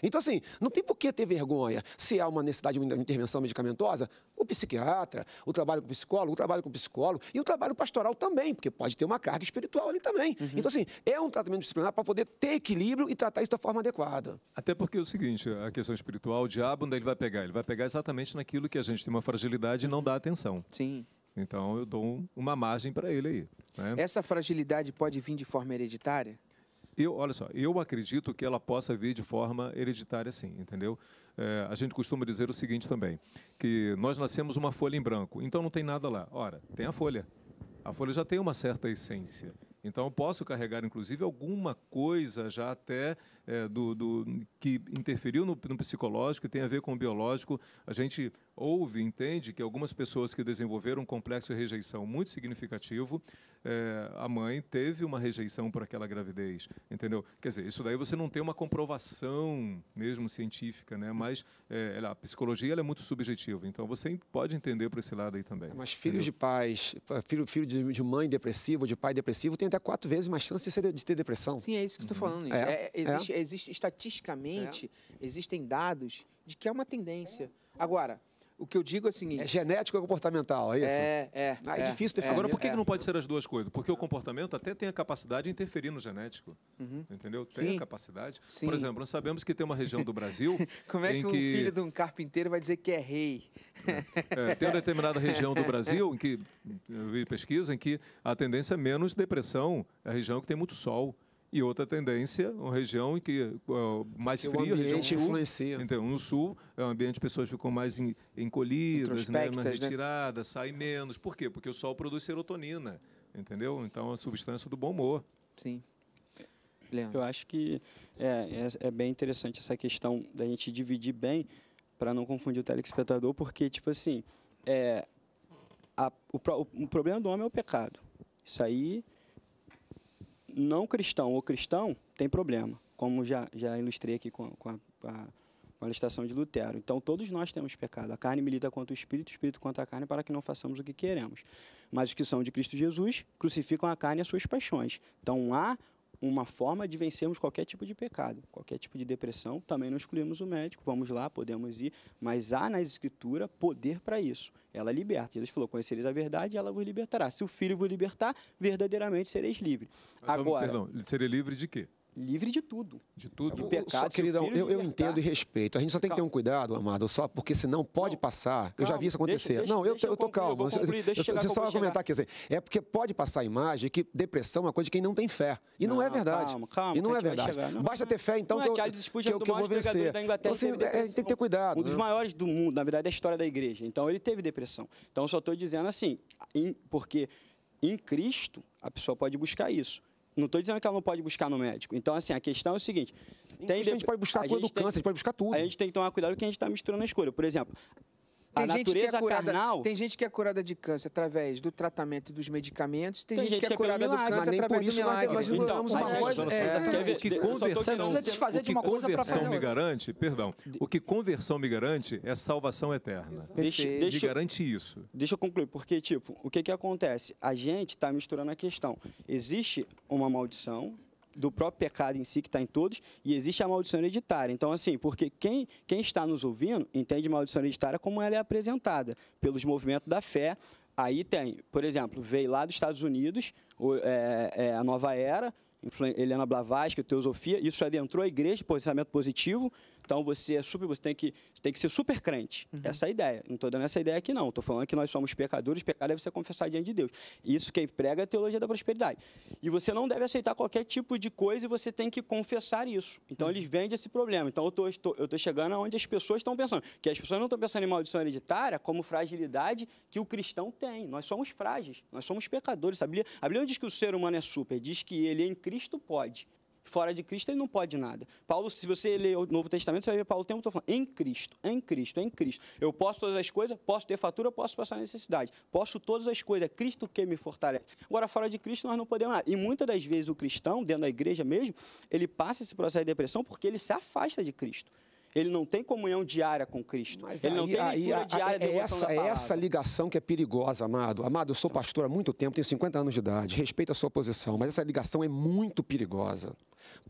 Então, assim, não tem por que ter vergonha. Se há uma necessidade de uma intervenção medicamentosa, o psiquiatra, o trabalho com o psicólogo, o trabalho com o psicólogo e o trabalho pastoral também, porque pode ter uma carga espiritual ali também. Uhum. Então, assim, é um tratamento disciplinar para poder ter equilíbrio e tratar isso da forma adequada. Até porque é o seguinte, a questão espiritual, o diabo, onde é ele vai pegar? Ele vai pegar exatamente naquilo que a gente tem uma fragilidade e não dá atenção. Sim. Então eu dou uma margem para ele aí. Né? Essa fragilidade pode vir de forma hereditária? Eu, olha só, eu acredito que ela possa vir de forma hereditária, sim, entendeu? É, a gente costuma dizer o seguinte também, que nós nascemos uma folha em branco, então não tem nada lá. Ora, tem a folha. A folha já tem uma certa essência. Então, eu posso carregar, inclusive, alguma coisa já até é, do, do, que interferiu no, no psicológico, tem a ver com o biológico. A gente ouve, entende que algumas pessoas que desenvolveram um complexo de rejeição muito significativo, é, a mãe teve uma rejeição por aquela gravidez, entendeu? Quer dizer, isso daí você não tem uma comprovação mesmo científica, né? Mas é, a psicologia é muito subjetiva, então você pode entender por esse lado aí também. Mas filhos de pais, filho, filho de mãe depressiva, de pai depressivo, tem até quatro vezes mais chance de, ser, de ter depressão. Sim, é isso que eu estou uhum. falando. É, é, é, existe, existe, estatisticamente, é. existem dados de que é uma tendência. Agora, o que eu digo é o seguinte. É genético ou comportamental, é isso? É, é. Ah, é, é difícil é. definir. É, Agora, por que, que não pode ser as duas coisas? Porque o comportamento até tem a capacidade de interferir no genético. Uhum. Entendeu? Tem Sim. a capacidade. Sim. Por exemplo, nós sabemos que tem uma região do Brasil. Como é que o um que... filho de um carpinteiro vai dizer que é rei? É, é, tem uma determinada região do Brasil em que eu vi pesquisa em que a tendência é menos depressão, é a região que tem muito sol e outra tendência, uma região em que uh, mais que fria, região sul, influencia. Então, no sul, é um ambiente que as pessoas ficam mais encolhidas, né, mais né? retiradas, né? saem menos. Por quê? Porque o sol produz serotonina, entendeu? Então, é uma substância do bom humor. Sim. Leandro. Eu acho que é, é, é bem interessante essa questão da gente dividir bem para não confundir o telespectador, porque, tipo assim, é, a, o, o problema do homem é o pecado. Isso aí não cristão ou cristão, tem problema, como já, já ilustrei aqui com, com a, a com a de Lutero. Então, todos nós temos pecado. A carne milita contra o espírito, o espírito contra a carne, para que não façamos o que queremos. Mas os que são de Cristo Jesus crucificam a carne e as suas paixões. Então, há uma forma de vencermos qualquer tipo de pecado, qualquer tipo de depressão, também não excluímos o médico, vamos lá, podemos ir, mas há na Escritura poder para isso. Ela liberta. Jesus falou: conhecereis a verdade ela vos libertará. Se o filho vos libertar, verdadeiramente sereis livres. Agora. Perdão, serei livre de quê? livre de tudo. De tudo. De pecado. Só, queridão, eu, eu entendo e respeito. A gente só tem calma. que ter um cuidado, amado, só porque senão pode não, passar. Calma, eu já vi isso acontecer. Deixa, não, deixa, eu, eu, tô calmo. Eu, concluir, deixa eu, eu só vai comentar aqui. Assim, é porque pode passar a imagem que depressão é uma coisa de quem não tem fé. E não, é não é verdade. Calma, calma. E não é verdade. não. Basta ter fé, então, não que, é eu, que, eu, é que eu vou vencer. Da Inglaterra, então, assim, é, tem que ter cuidado. Um dos maiores do mundo, na verdade, é a história da igreja. Então, ele teve depressão. Então, eu só estou dizendo assim, porque em Cristo, a pessoa pode buscar isso. Não estou dizendo que ela não pode buscar no médico. Então, assim, a questão é o seguinte. Tem, a gente pode buscar a cura do câncer, a gente pode buscar tudo. A gente tem que tomar cuidado que a gente está misturando a escolha, Por exemplo, tem a gente que é curada, carnal, Tem gente que é curada de câncer através do tratamento dos medicamentos, tem, tem gente, que é, é curada é do câncer através do milagre. Nós mudamos então, uma coisa. É, é, exatamente. Que conversão, você precisa desfazer de uma coisa para fazer outra. garante, perdão, o que conversão me garante é salvação eterna. Deixa, deixa, me garante isso. Deixa eu concluir, porque, tipo, o que, que acontece? A gente está misturando a questão. Existe uma maldição do próprio pecado em si que está em todos e existe a maldição hereditária. Então, assim, porque quem, quem está nos ouvindo entende maldição hereditária como ela é apresentada pelos movimentos da fé. Aí tem, por exemplo, veio lá dos Estados Unidos é, é, a nova era, Helena Blavatsky, teosofia, isso adentrou a igreja, pensamento positivo, então você é super, você tem que, você tem que ser super crente. Uhum. Essa é a ideia. Não estou dando essa ideia aqui, não. Estou falando que nós somos pecadores, pecado deve ser confessado diante de Deus. Isso quem prega é a teologia da prosperidade. E você não deve aceitar qualquer tipo de coisa e você tem que confessar isso. Então uhum. eles vendem esse problema. Então eu tô, estou, eu estou chegando aonde as pessoas estão pensando. Que as pessoas não estão pensando em maldição hereditária como fragilidade que o cristão tem. Nós somos frágeis, nós somos pecadores. A Bíblia, a Bíblia não diz que o ser humano é super, diz que ele em Cristo pode. Fora de Cristo, ele não pode nada. Paulo, se você ler o Novo Testamento, você vai ver Paulo o tempo todo falando, em Cristo, em Cristo, em Cristo. Eu posso todas as coisas, posso ter fatura, posso passar necessidade. Posso todas as coisas, é Cristo que me fortalece. Agora, fora de Cristo, nós não podemos nada. E muitas das vezes o cristão, dentro da igreja mesmo, ele passa esse processo de depressão porque ele se afasta de Cristo ele não tem comunhão diária com Cristo. Mas ele aí, não tem aí, leitura aí, diária é, é essa, é essa ligação que é perigosa, amado. Amado, eu sou pastor há muito tempo, tenho 50 anos de idade, respeito a sua posição, mas essa ligação é muito perigosa.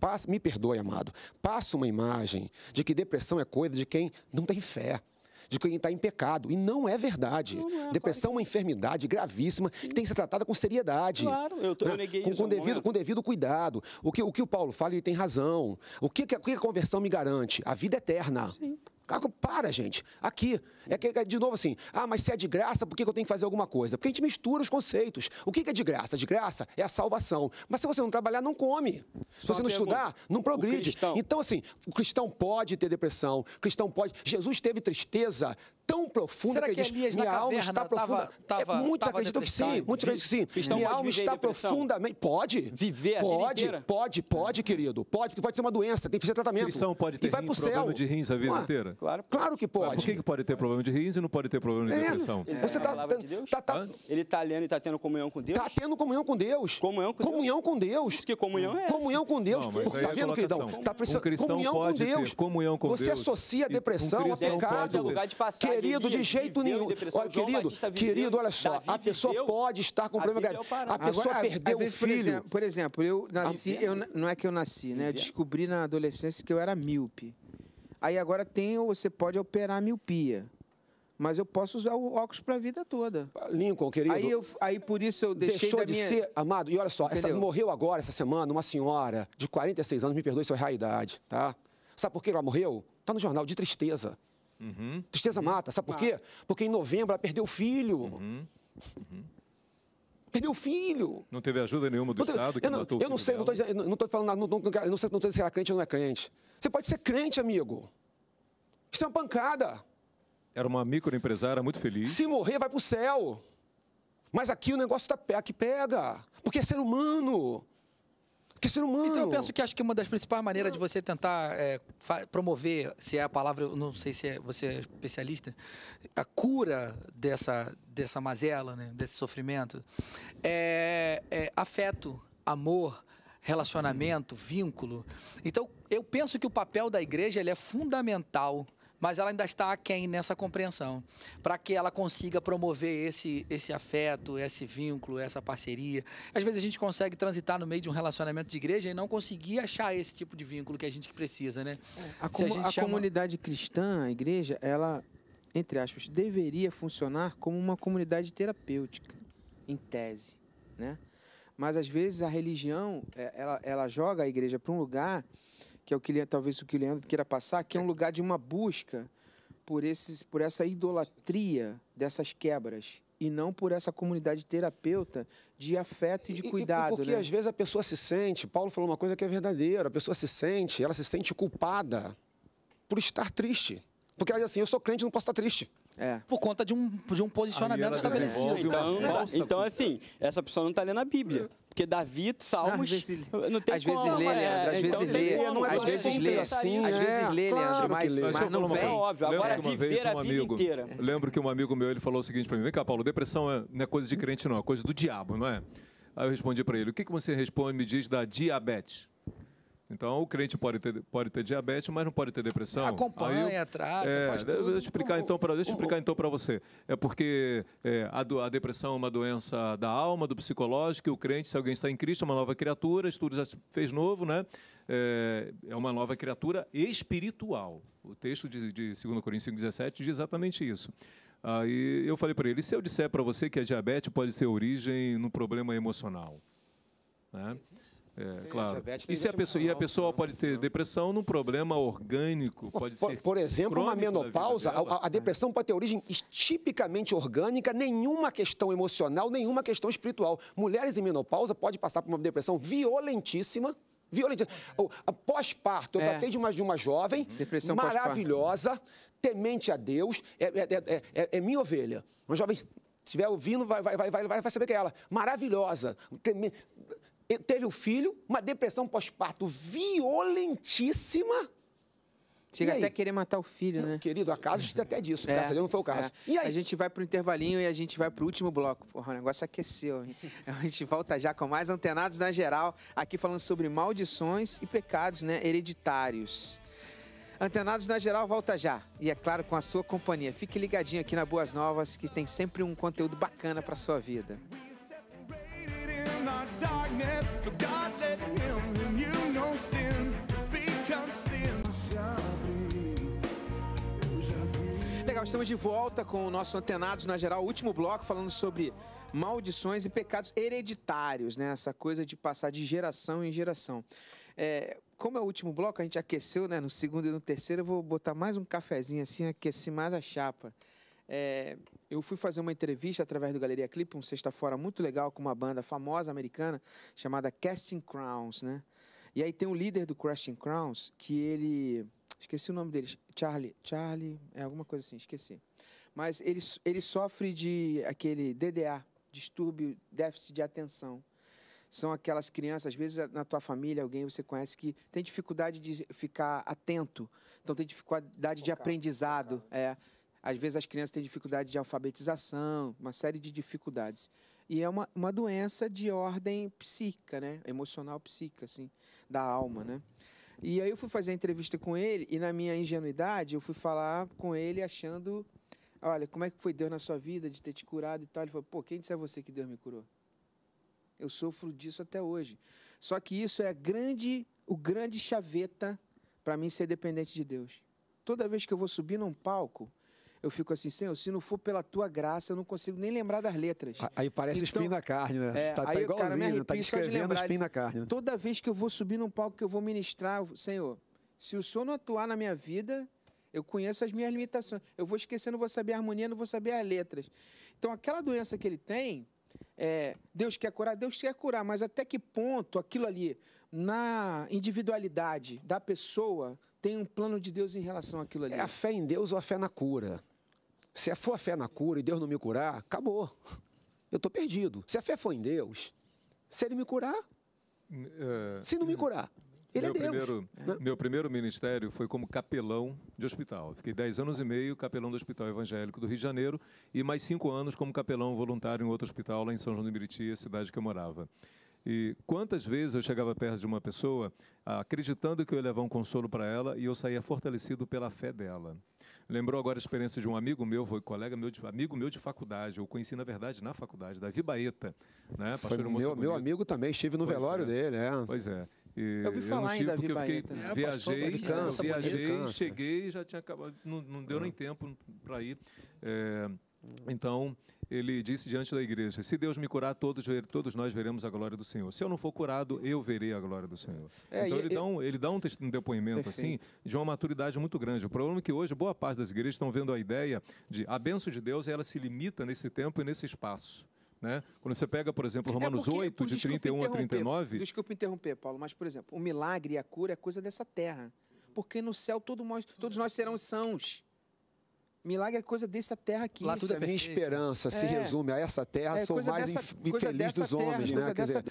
Passa, me perdoe, amado. Passa uma imagem de que depressão é coisa de quem não tem fé de quem está em pecado. E não é verdade. Não, não é, Depressão claro. é uma enfermidade gravíssima Sim. que tem que ser tratada com seriedade. Claro, eu, tô, né? eu neguei com, isso. Com devido, com devido cuidado. O que, o que o Paulo fala, ele tem razão. O que, que, a, que a conversão me garante? A vida eterna. Sim para, gente. Aqui. É, é, de novo assim, ah, mas se é de graça, por que, eu tenho que fazer alguma coisa? Porque a gente mistura os conceitos. O que, é de graça? De graça é a salvação. Mas se você não trabalhar, não come. Se Só você não estudar, não progride. Então, assim, o cristão pode ter depressão, o cristão pode. Jesus teve tristeza tão profunda Será que, que Elias minha alma está profunda. Tava, é, tava, é, muitos tava acreditam que sim, muitos acreditam que sim. Cristão minha alma está profundamente. Pode? Viver pode, pode, pode, é. pode, querido. Pode, porque pode ser uma doença, tem que fazer tratamento. Cristão pode ter e vai rim, pro céu. problema de rins a vida ah, inteira? Claro, claro que pode. Mas por que, pode ter problema de rins e não pode ter problema de é. depressão? Ele então Você está, é, de tá, tá, Ele está lendo e está tendo comunhão com Deus? Está tendo comunhão com Deus. Comunhão com Deus. Comunhão com Deus. comunhão é Comunhão com Deus. Está vendo, queridão? Está precisando comunhão com Deus. Comunhão com Deus. Você associa depressão a pecado. lugar de passagem querido, de jeito nenhum. Olha, querido, querido, olha só, a pessoa pode estar com problema grave. A pessoa perdeu o filho. Por exemplo, eu nasci, eu, não é que eu nasci, né? Eu descobri na adolescência que eu era míope. Aí agora tem, você pode operar a miopia mas eu posso usar o óculos para a vida toda. Lincoln, querido. Aí, eu, aí por isso eu deixei Deixou de minha... ser, amado, e olha só, essa, morreu agora, essa semana, uma senhora de 46 anos, me perdoe se eu errar a idade, tá? Sabe por que ela morreu? Está no jornal, de tristeza. Uhum. Tristeza uhum. mata. Sabe por quê? Porque em novembro ela perdeu o filho. Uhum. uhum. Perdeu o filho. Não teve ajuda nenhuma do não Estado que eu não, matou eu não sei, dela. não estou falando, não, não, não, não sei, não sei se é crente ou não é crente. Você pode ser crente, amigo. Isso é uma pancada. Era uma microempresária muito feliz. Se morrer, vai para o céu. Mas aqui o negócio tá, aqui pega. Porque é ser humano. Porque é ser humano. Então eu penso que acho que uma das principais maneiras de você tentar é, promover, se é a palavra, eu não sei se é, você é especialista, a cura dessa, dessa mazela, né, desse sofrimento, é, é afeto, amor, relacionamento, vínculo. Então eu penso que o papel da igreja ele é fundamental mas ela ainda está aquém nessa compreensão. Para que ela consiga promover esse, esse afeto, esse vínculo, essa parceria. Às vezes a gente consegue transitar no meio de um relacionamento de igreja e não conseguir achar esse tipo de vínculo que a gente precisa, né? É, a, com, a, a chama... comunidade cristã, a igreja, ela, entre aspas, deveria funcionar como uma comunidade terapêutica, em tese, né? Mas às vezes a religião, é, ela, ela joga a igreja para um lugar que é o que é, talvez o que o Leandro queira passar, que é um lugar de uma busca por, esses, por essa idolatria dessas quebras e não por essa comunidade terapeuta de afeto e de cuidado. E, e porque né? às vezes a pessoa se sente, Paulo falou uma coisa que é verdadeira, a pessoa se sente, ela se sente culpada por estar triste. Porque ela diz assim, eu sou crente, não posso estar triste. É. Por conta de um, de um posicionamento estabelecido. Então, então, assim, essa pessoa não está lendo a Bíblia. Porque Davi, Salmos. Às vezes, não tem às como, é, é, vezes lê, Leandro. às vezes lê. às vezes lê. Assim, às vezes lê, Leandro. Mas, mas, mas não vem. É óbvio. Agora lembro viver vez, um a vida inteira. Lembro que um amigo meu ele falou o seguinte para mim: vem cá, Paulo, depressão é, não é coisa de crente, não, é coisa do diabo, não é? Aí eu respondi para ele: o que, que você responde, me diz da diabetes? Então, o crente pode ter, pode ter diabetes, mas não pode ter depressão. Acompanha, eu, trata, é, faz tudo. Deixa eu explicar então para deixa explicar então para você. É porque é, a, do, a, depressão é uma doença da alma, do psicológico, e o crente, se alguém está em Cristo, é uma nova criatura, estudo já fez novo, né? É, é uma nova criatura espiritual. O texto de, de 2 Coríntios 5,17 diz exatamente isso. Aí eu falei para ele, se eu disser para você que a é diabetes pode ser origem no problema emocional, né? Existe? É, é, claro. e, se a pessoa, e a pessoa né? pode ter então depressão num problema orgânico, pode por, ser. Por exemplo, uma menopausa, a, a, depressão pode ter origem tipicamente orgânica, nenhuma questão emocional, nenhuma questão espiritual. Mulheres em menopausa podem passar por uma depressão violentíssima. Violentíssima. Pós-parto, eu é. falei de uma, de uma jovem uhum. depressão maravilhosa, temente a Deus, é, é, é, é minha ovelha. Uma jovem estiver ouvindo, vai, vai, vai, vai, vai saber que é ela. Maravilhosa teve o filho, uma depressão pós-parto violentíssima. Chega até querer matar o filho, né? Querido, acaso casos até disso, é, graças a Deus não foi o é. caso. É. E aí? A gente vai pro intervalinho e a gente vai pro último bloco. Porra, o negócio aqueceu. Hein? a gente volta já com mais antenados na geral, aqui falando sobre maldições e pecados né, hereditários. Antenados na geral volta já. E é claro, com a sua companhia. Fique ligadinho aqui na Boas Novas, que tem sempre um conteúdo bacana para sua vida darkness, so God let him who knew no sin to become sin. Legal, estamos de volta com o nosso Antenados na Geral, último bloco, falando sobre maldições e pecados hereditários, né? Essa coisa de passar de geração em geração. É, como é o último bloco, a gente aqueceu, né? No segundo e no terceiro, eu vou botar mais um cafezinho assim, aqueci mais a chapa. É, eu fui fazer uma entrevista através do Galeria Clip, um sexta-feira muito legal, com uma banda famosa americana chamada Casting Crowns, né? E aí tem um líder do casting Crowns que ele. Esqueci o nome dele. Charlie. Charlie. É alguma coisa assim, esqueci. Mas ele, ele sofre de aquele DDA distúrbio, déficit de atenção. São aquelas crianças, às vezes na tua família, alguém você conhece que tem dificuldade de ficar atento, então tem dificuldade de aprendizado. Focado. É às vezes as crianças têm dificuldade de alfabetização, uma série de dificuldades. E é uma, uma doença de ordem psíquica, né? Emocional psíquica, assim, da alma, né? E aí eu fui fazer a entrevista com ele e na minha ingenuidade eu fui falar com ele achando, olha, como é que foi Deus na sua vida de ter te curado e tal. Ele falou, pô, quem disse a você que Deus me curou? Eu sofro disso até hoje. Só que isso é grande, o grande chaveta para mim ser dependente de Deus. Toda vez que eu vou subir num palco, eu fico assim, Senhor, se não for pela tua graça, eu não consigo nem lembrar das letras. Aí parece então, espinho na carne, né? É, tá, tá aí tá igualzinho, cara arrepio, tá descrevendo de espinho na carne. Né? Toda vez que eu vou subir num palco que eu vou ministrar, Senhor, se o Senhor não atuar na minha vida, eu conheço as minhas limitações. Eu vou esquecendo, não vou saber a harmonia, não vou saber as letras. Então, aquela doença que ele tem, é, Deus quer curar, Deus quer curar, mas até que ponto aquilo ali, na individualidade da pessoa, tem um plano de Deus em relação àquilo ali? É a fé em Deus ou a fé na cura? Se for a fé na cura e Deus não me curar, acabou. Eu estou perdido. Se a fé for em Deus, se ele me curar, é, se não me é, curar, ele é Deus. Primeiro, né? Meu primeiro ministério foi como capelão de hospital. Fiquei 10 anos e meio capelão do Hospital Evangélico do Rio de Janeiro e mais cinco anos como capelão voluntário em outro hospital lá em São João do Meriti, a cidade que eu morava. E quantas vezes eu chegava perto de uma pessoa acreditando que eu ia levar um consolo para ela e eu saía fortalecido pela fé dela. Lembrou agora a experiência de um amigo meu, foi colega meu, de, amigo meu de faculdade, eu conheci, na verdade, na faculdade, Davi Baeta, né? Pastor foi meu, meu amigo também, estive no pois velório é. dele, é. Pois é. E eu vi falar ainda em Davi Baeta. Fiquei, é, viajei, é viajei né? cheguei e já tinha acabado, não, não deu nem é. tempo para ir. É, então, ele disse diante da igreja: Se Deus me curar, todos, todos nós veremos a glória do Senhor. Se eu não for curado, eu verei a glória do Senhor. É, então, e, ele, e, dá um, ele dá um, um depoimento assim, perfeito. assim de uma maturidade muito grande. O problema é que hoje boa parte das igrejas estão vendo a ideia de a bênção de Deus ela se limita nesse tempo e nesse espaço. Né? Quando você pega, por exemplo, Romanos é porque, 8, de 31 a 39. Desculpa interromper, Paulo, mas, por exemplo, o milagre e a cura é coisa dessa terra. Porque no céu todo todos nós serão sãos. Milagre é coisa dessa terra aqui. Lá tudo é minha esperança se é. resume a essa terra. É, sou mais infeliz dos homens, né? Quer dizer,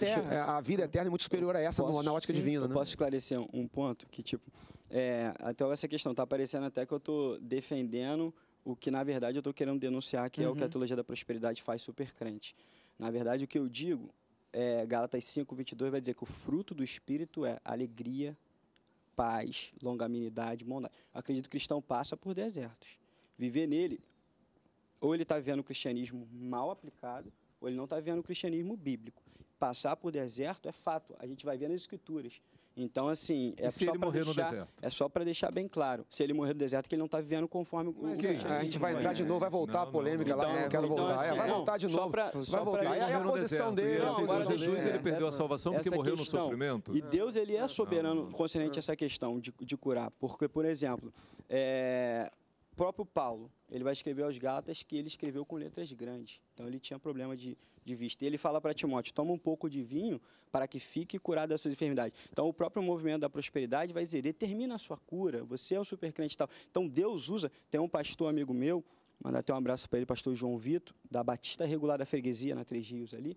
a vida eterna é muito superior a essa na ótica divina, né? Posso esclarecer um ponto que, tipo, é, até essa questão tá parecendo até que eu tô defendendo o que na verdade eu estou querendo denunciar, que uhum. é o que a uhum. teologia da prosperidade faz super crente. Na verdade, o que eu digo, é, Galatas 5, 22 vai dizer que o fruto do Espírito é alegria, paz, longanimidade, bondade. acredito que o cristão passa por desertos viver nele, ou ele está vendo o cristianismo mal aplicado, ou ele não está vendo o cristianismo bíblico. Passar por deserto é fato, a gente vai ver nas escrituras. Então, assim, é se só para deixar, é só para deixar bem claro. Se ele morrer no deserto, que ele não está vivendo conforme Mas, o é, A gente vai entrar de novo, vai voltar não, a polêmica não, não. lá, então, é, quero então, voltar. É, assim, é, vai voltar de novo. Só pra, só vai voltar. Aí é a posição dele. É não, agora, Jesus ele perdeu essa, a salvação porque morreu questão. no sofrimento. E Deus ele é soberano, concernente a essa questão de, de curar. Porque, por exemplo, é, próprio Paulo, ele vai escrever aos gatas que ele escreveu com letras grandes. Então ele tinha problema de, de vista. E ele fala para Timóteo: toma um pouco de vinho para que fique curado das suas enfermidades. Então o próprio movimento da prosperidade vai dizer: determina a sua cura, você é um super crente e tal. Então Deus usa. Tem um pastor amigo meu, mandar até um abraço para ele, pastor João Vitor, da Batista Regular da Freguesia, na Três Rios ali.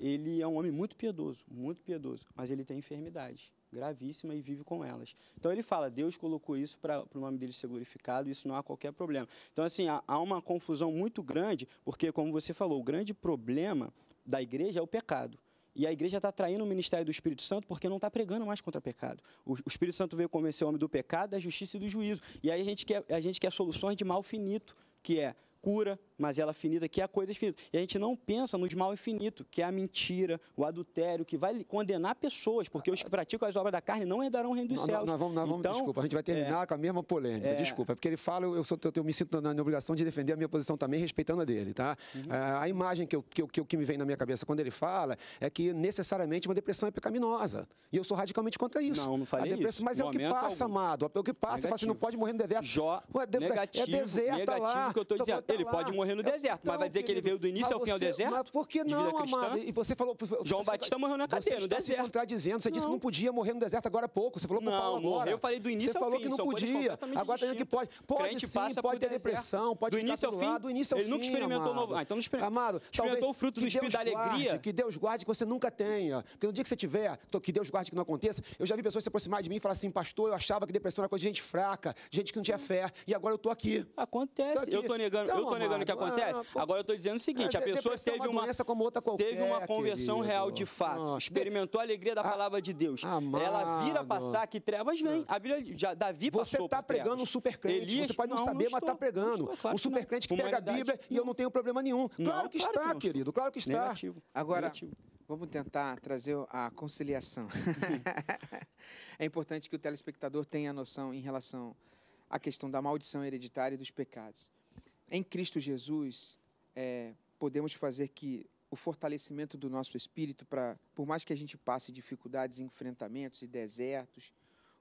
Ele é um homem muito piedoso, muito piedoso, mas ele tem enfermidade gravíssima e vive com elas. Então ele fala, Deus colocou isso para o nome dele ser glorificado, isso não há qualquer problema. Então, assim, há, há uma confusão muito grande, porque, como você falou, o grande problema da igreja é o pecado. E a igreja está traindo o ministério do Espírito Santo porque não está pregando mais contra pecado. O, o, Espírito Santo veio convencer o homem do pecado, da justiça e do juízo. E aí a gente quer, a gente quer soluções de mal finito, que é cura, mas ela é finita, que é a coisa finita. E a gente não pensa nos mal infinito, que é a mentira, o adultério, que vai condenar pessoas, porque os que praticam as obras da carne não herdarão o reino dos céus. Nós vamos, nós vamos, então, desculpa, a gente vai terminar é, com a mesma polêmica, é, desculpa, porque ele fala, eu, sou, eu, eu me sinto na, na, obrigação de defender a minha posição também, respeitando a dele, tá? Uhum. Ah, a imagem que, eu, que, que, que me vem na minha cabeça quando ele fala é que necessariamente uma depressão é pecaminosa, e eu sou radicalmente contra isso. Não, não falei a depressão, isso. Mas é o que passa, algum. amado, é o que passa, assim, negativo. você não pode morrer no deserto. Jó, é, negativo, é deserto negativo lá. que eu tô então dizendo, tá ele lá. pode morrer morreu no deserto, mas vai então, dizer querido, que ele veio do início ao fim ao deserto? Mas por que não, amado? E você falou... Você, João você tá Batista morreu na cadeia, no tá deserto. Você está se contradizendo, você disse que não podia morrer no deserto agora há pouco, você falou pro Paulo agora. Não, eu falei do início ao fim. Você falou que não podia, agora está dizendo que pode. Pode sim, pode ter depressão, pode ficar ao fim? Do início ao ele fim, nunca experimentou amado. novo. Ah, então não exper... Amado, experimentou o fruto do espírito da alegria. Que Deus guarde que você nunca tenha. Porque no dia que você tiver, que Deus guarde que não aconteça, eu já vi pessoas se aproximarem de mim e falar assim, pastor, eu achava que depressão era coisa de gente fraca, gente que não tinha hum. fé, e agora eu tô aqui. Acontece. Eu tô negando, eu tô negando então, que acontece? Ah, Agora eu estou dizendo o seguinte: é, a pessoa é teve uma, uma qualquer, teve uma conversão querido. real de fato, experimentou a alegria da ah, palavra de Deus. Amado. Ela vira passar que trevas vem. Ah. A Bíblia já Davi passou Você está pregando trevas. um supercrente. Elias, você pode não, não saber, tá não mas está pregando. Estou, claro um supercrente que pega a Bíblia e eu não tenho problema nenhum. Claro que está, querido. Claro que está. Agora, Vamos tentar trazer a conciliação. é importante que o telespectador tenha a noção em relação à questão da maldição hereditária e dos pecados. Em Cristo Jesus, é, podemos fazer que o fortalecimento do nosso espírito para, por mais que a gente passe dificuldades, enfrentamentos e desertos,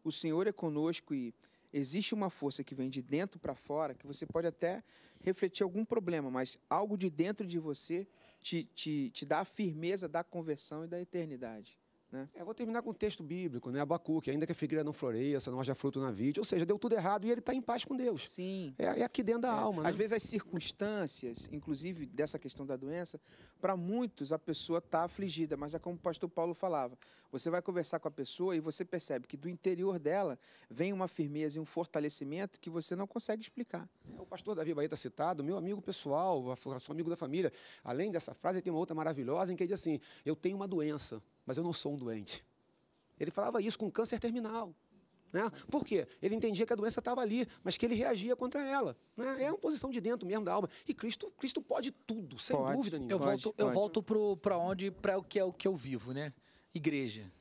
o Senhor é conosco e existe uma força que vem de dentro para fora que você pode até refletir algum problema, mas algo de dentro de você te, te, te dá a firmeza da conversão e da eternidade. Né? É, vou terminar com um texto bíblico, né? Abacuque, ainda que a figueira não floresça, não haja fruto na vida, Ou seja, deu tudo errado e ele está em paz com Deus. Sim. É, é aqui dentro da é. alma. Né? Às vezes as circunstâncias, inclusive dessa questão da doença, para muitos a pessoa está afligida, mas é como o pastor Paulo falava. Você vai conversar com a pessoa e você percebe que do interior dela vem uma firmeza e um fortalecimento que você não consegue explicar. É, o pastor Davi Baeta tá citado, meu amigo pessoal, sou amigo da família. Além dessa frase, tem uma outra maravilhosa em que ele diz assim: Eu tenho uma doença mas eu não sou um doente. Ele falava isso com câncer terminal. Né? Por quê? Ele entendia que a doença estava ali, mas que ele reagia contra ela. Né? É uma posição de dentro mesmo da alma. E Cristo, Cristo pode tudo, sem pode, dúvida nenhuma. Eu volto, pode. eu volto para onde, para o que é o que eu vivo, né? Igreja.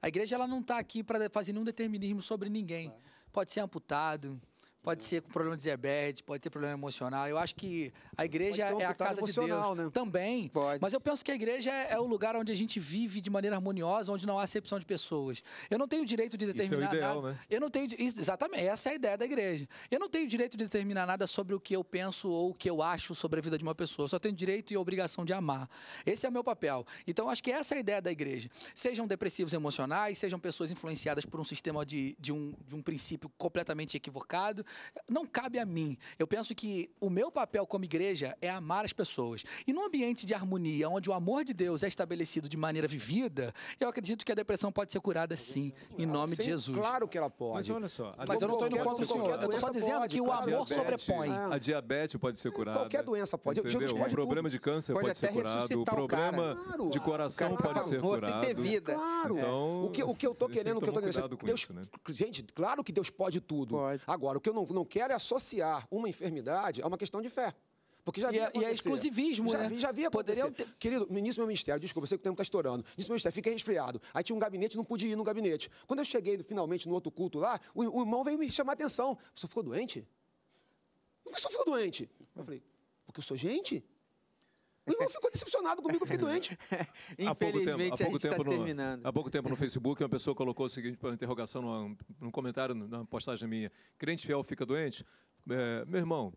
A igreja ela não está aqui para fazer nenhum determinismo sobre ninguém. Pode ser amputado, pode ser com problema de diabetes, pode ter problema emocional. Eu acho que a igreja um é a casa de Deus. Né? Também. Pode. Mas eu penso que a igreja é, o lugar onde a gente vive de maneira harmoniosa, onde não há acepção de pessoas. Eu não tenho direito de determinar Isso é o ideal, nada. Né? Eu não tenho exatamente, essa é a ideia da igreja. Eu não tenho direito de determinar nada sobre o que eu penso ou o que eu acho sobre a vida de uma pessoa. Eu só tenho direito e obrigação de amar. Esse é o meu papel. Então acho que essa é a ideia da igreja. Sejam depressivos emocionais, sejam pessoas influenciadas por um sistema de, de, um, de um princípio completamente equivocado, não cabe a mim. Eu penso que o meu papel como igreja é amar as pessoas. E num ambiente de harmonia, onde o amor de Deus é estabelecido de maneira vivida, eu acredito que a depressão pode ser curada sim, em ah, nome sim, de Jesus. Claro que ela pode. Mas olha só. Mas eu não estou indo contra o senhor. Eu estou só dizendo pode, que o amor diabetes, sobrepõe. A diabetes pode ser curada. Qualquer doença pode. Entendeu? O problema de câncer pode, pode ser curado. O problema de coração pode ser curado. de vida. Claro. Então, o, que, o que eu estou querendo, o que eu estou querendo. Deus, isso, né? Gente, claro que Deus pode tudo. Pode. Agora, o que eu não não quero associar uma enfermidade a uma questão de fé. Porque já e, é, e é exclusivismo, já, né? Já havia Poderiam ter... Querido, no início do meu ministério, desculpa, eu sei que o tempo está estourando. No início do ministério, fiquei resfriado. Aí tinha um gabinete, não podia ir no gabinete. Quando eu cheguei finalmente no outro culto lá, o, o irmão veio me chamar a atenção. Você ficou doente? Por que senhor ficou doente? Eu falei, porque eu sou gente? O irmão ficou decepcionado comigo, eu fiquei doente. Infelizmente, há pouco tempo, a gente está terminando. Há pouco tempo no Facebook, uma pessoa colocou o seguinte para interrogação, num comentário, numa postagem minha. Crente fiel fica doente? É, meu irmão,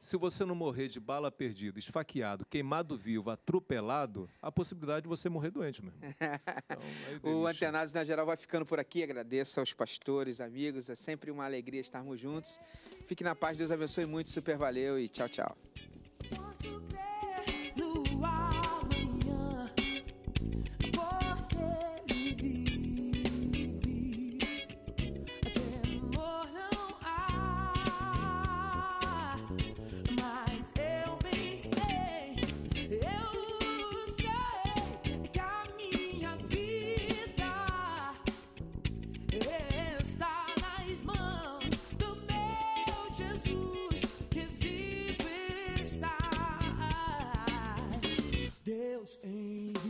se você não morrer de bala perdida, esfaqueado, queimado vivo, atropelado, a possibilidade de você morrer doente mesmo. Então, é o Antenados na geral vai ficando por aqui. Agradeço aos pastores, amigos. É sempre uma alegria estarmos juntos. Fique na paz, Deus abençoe muito, super valeu e tchau, tchau. ain't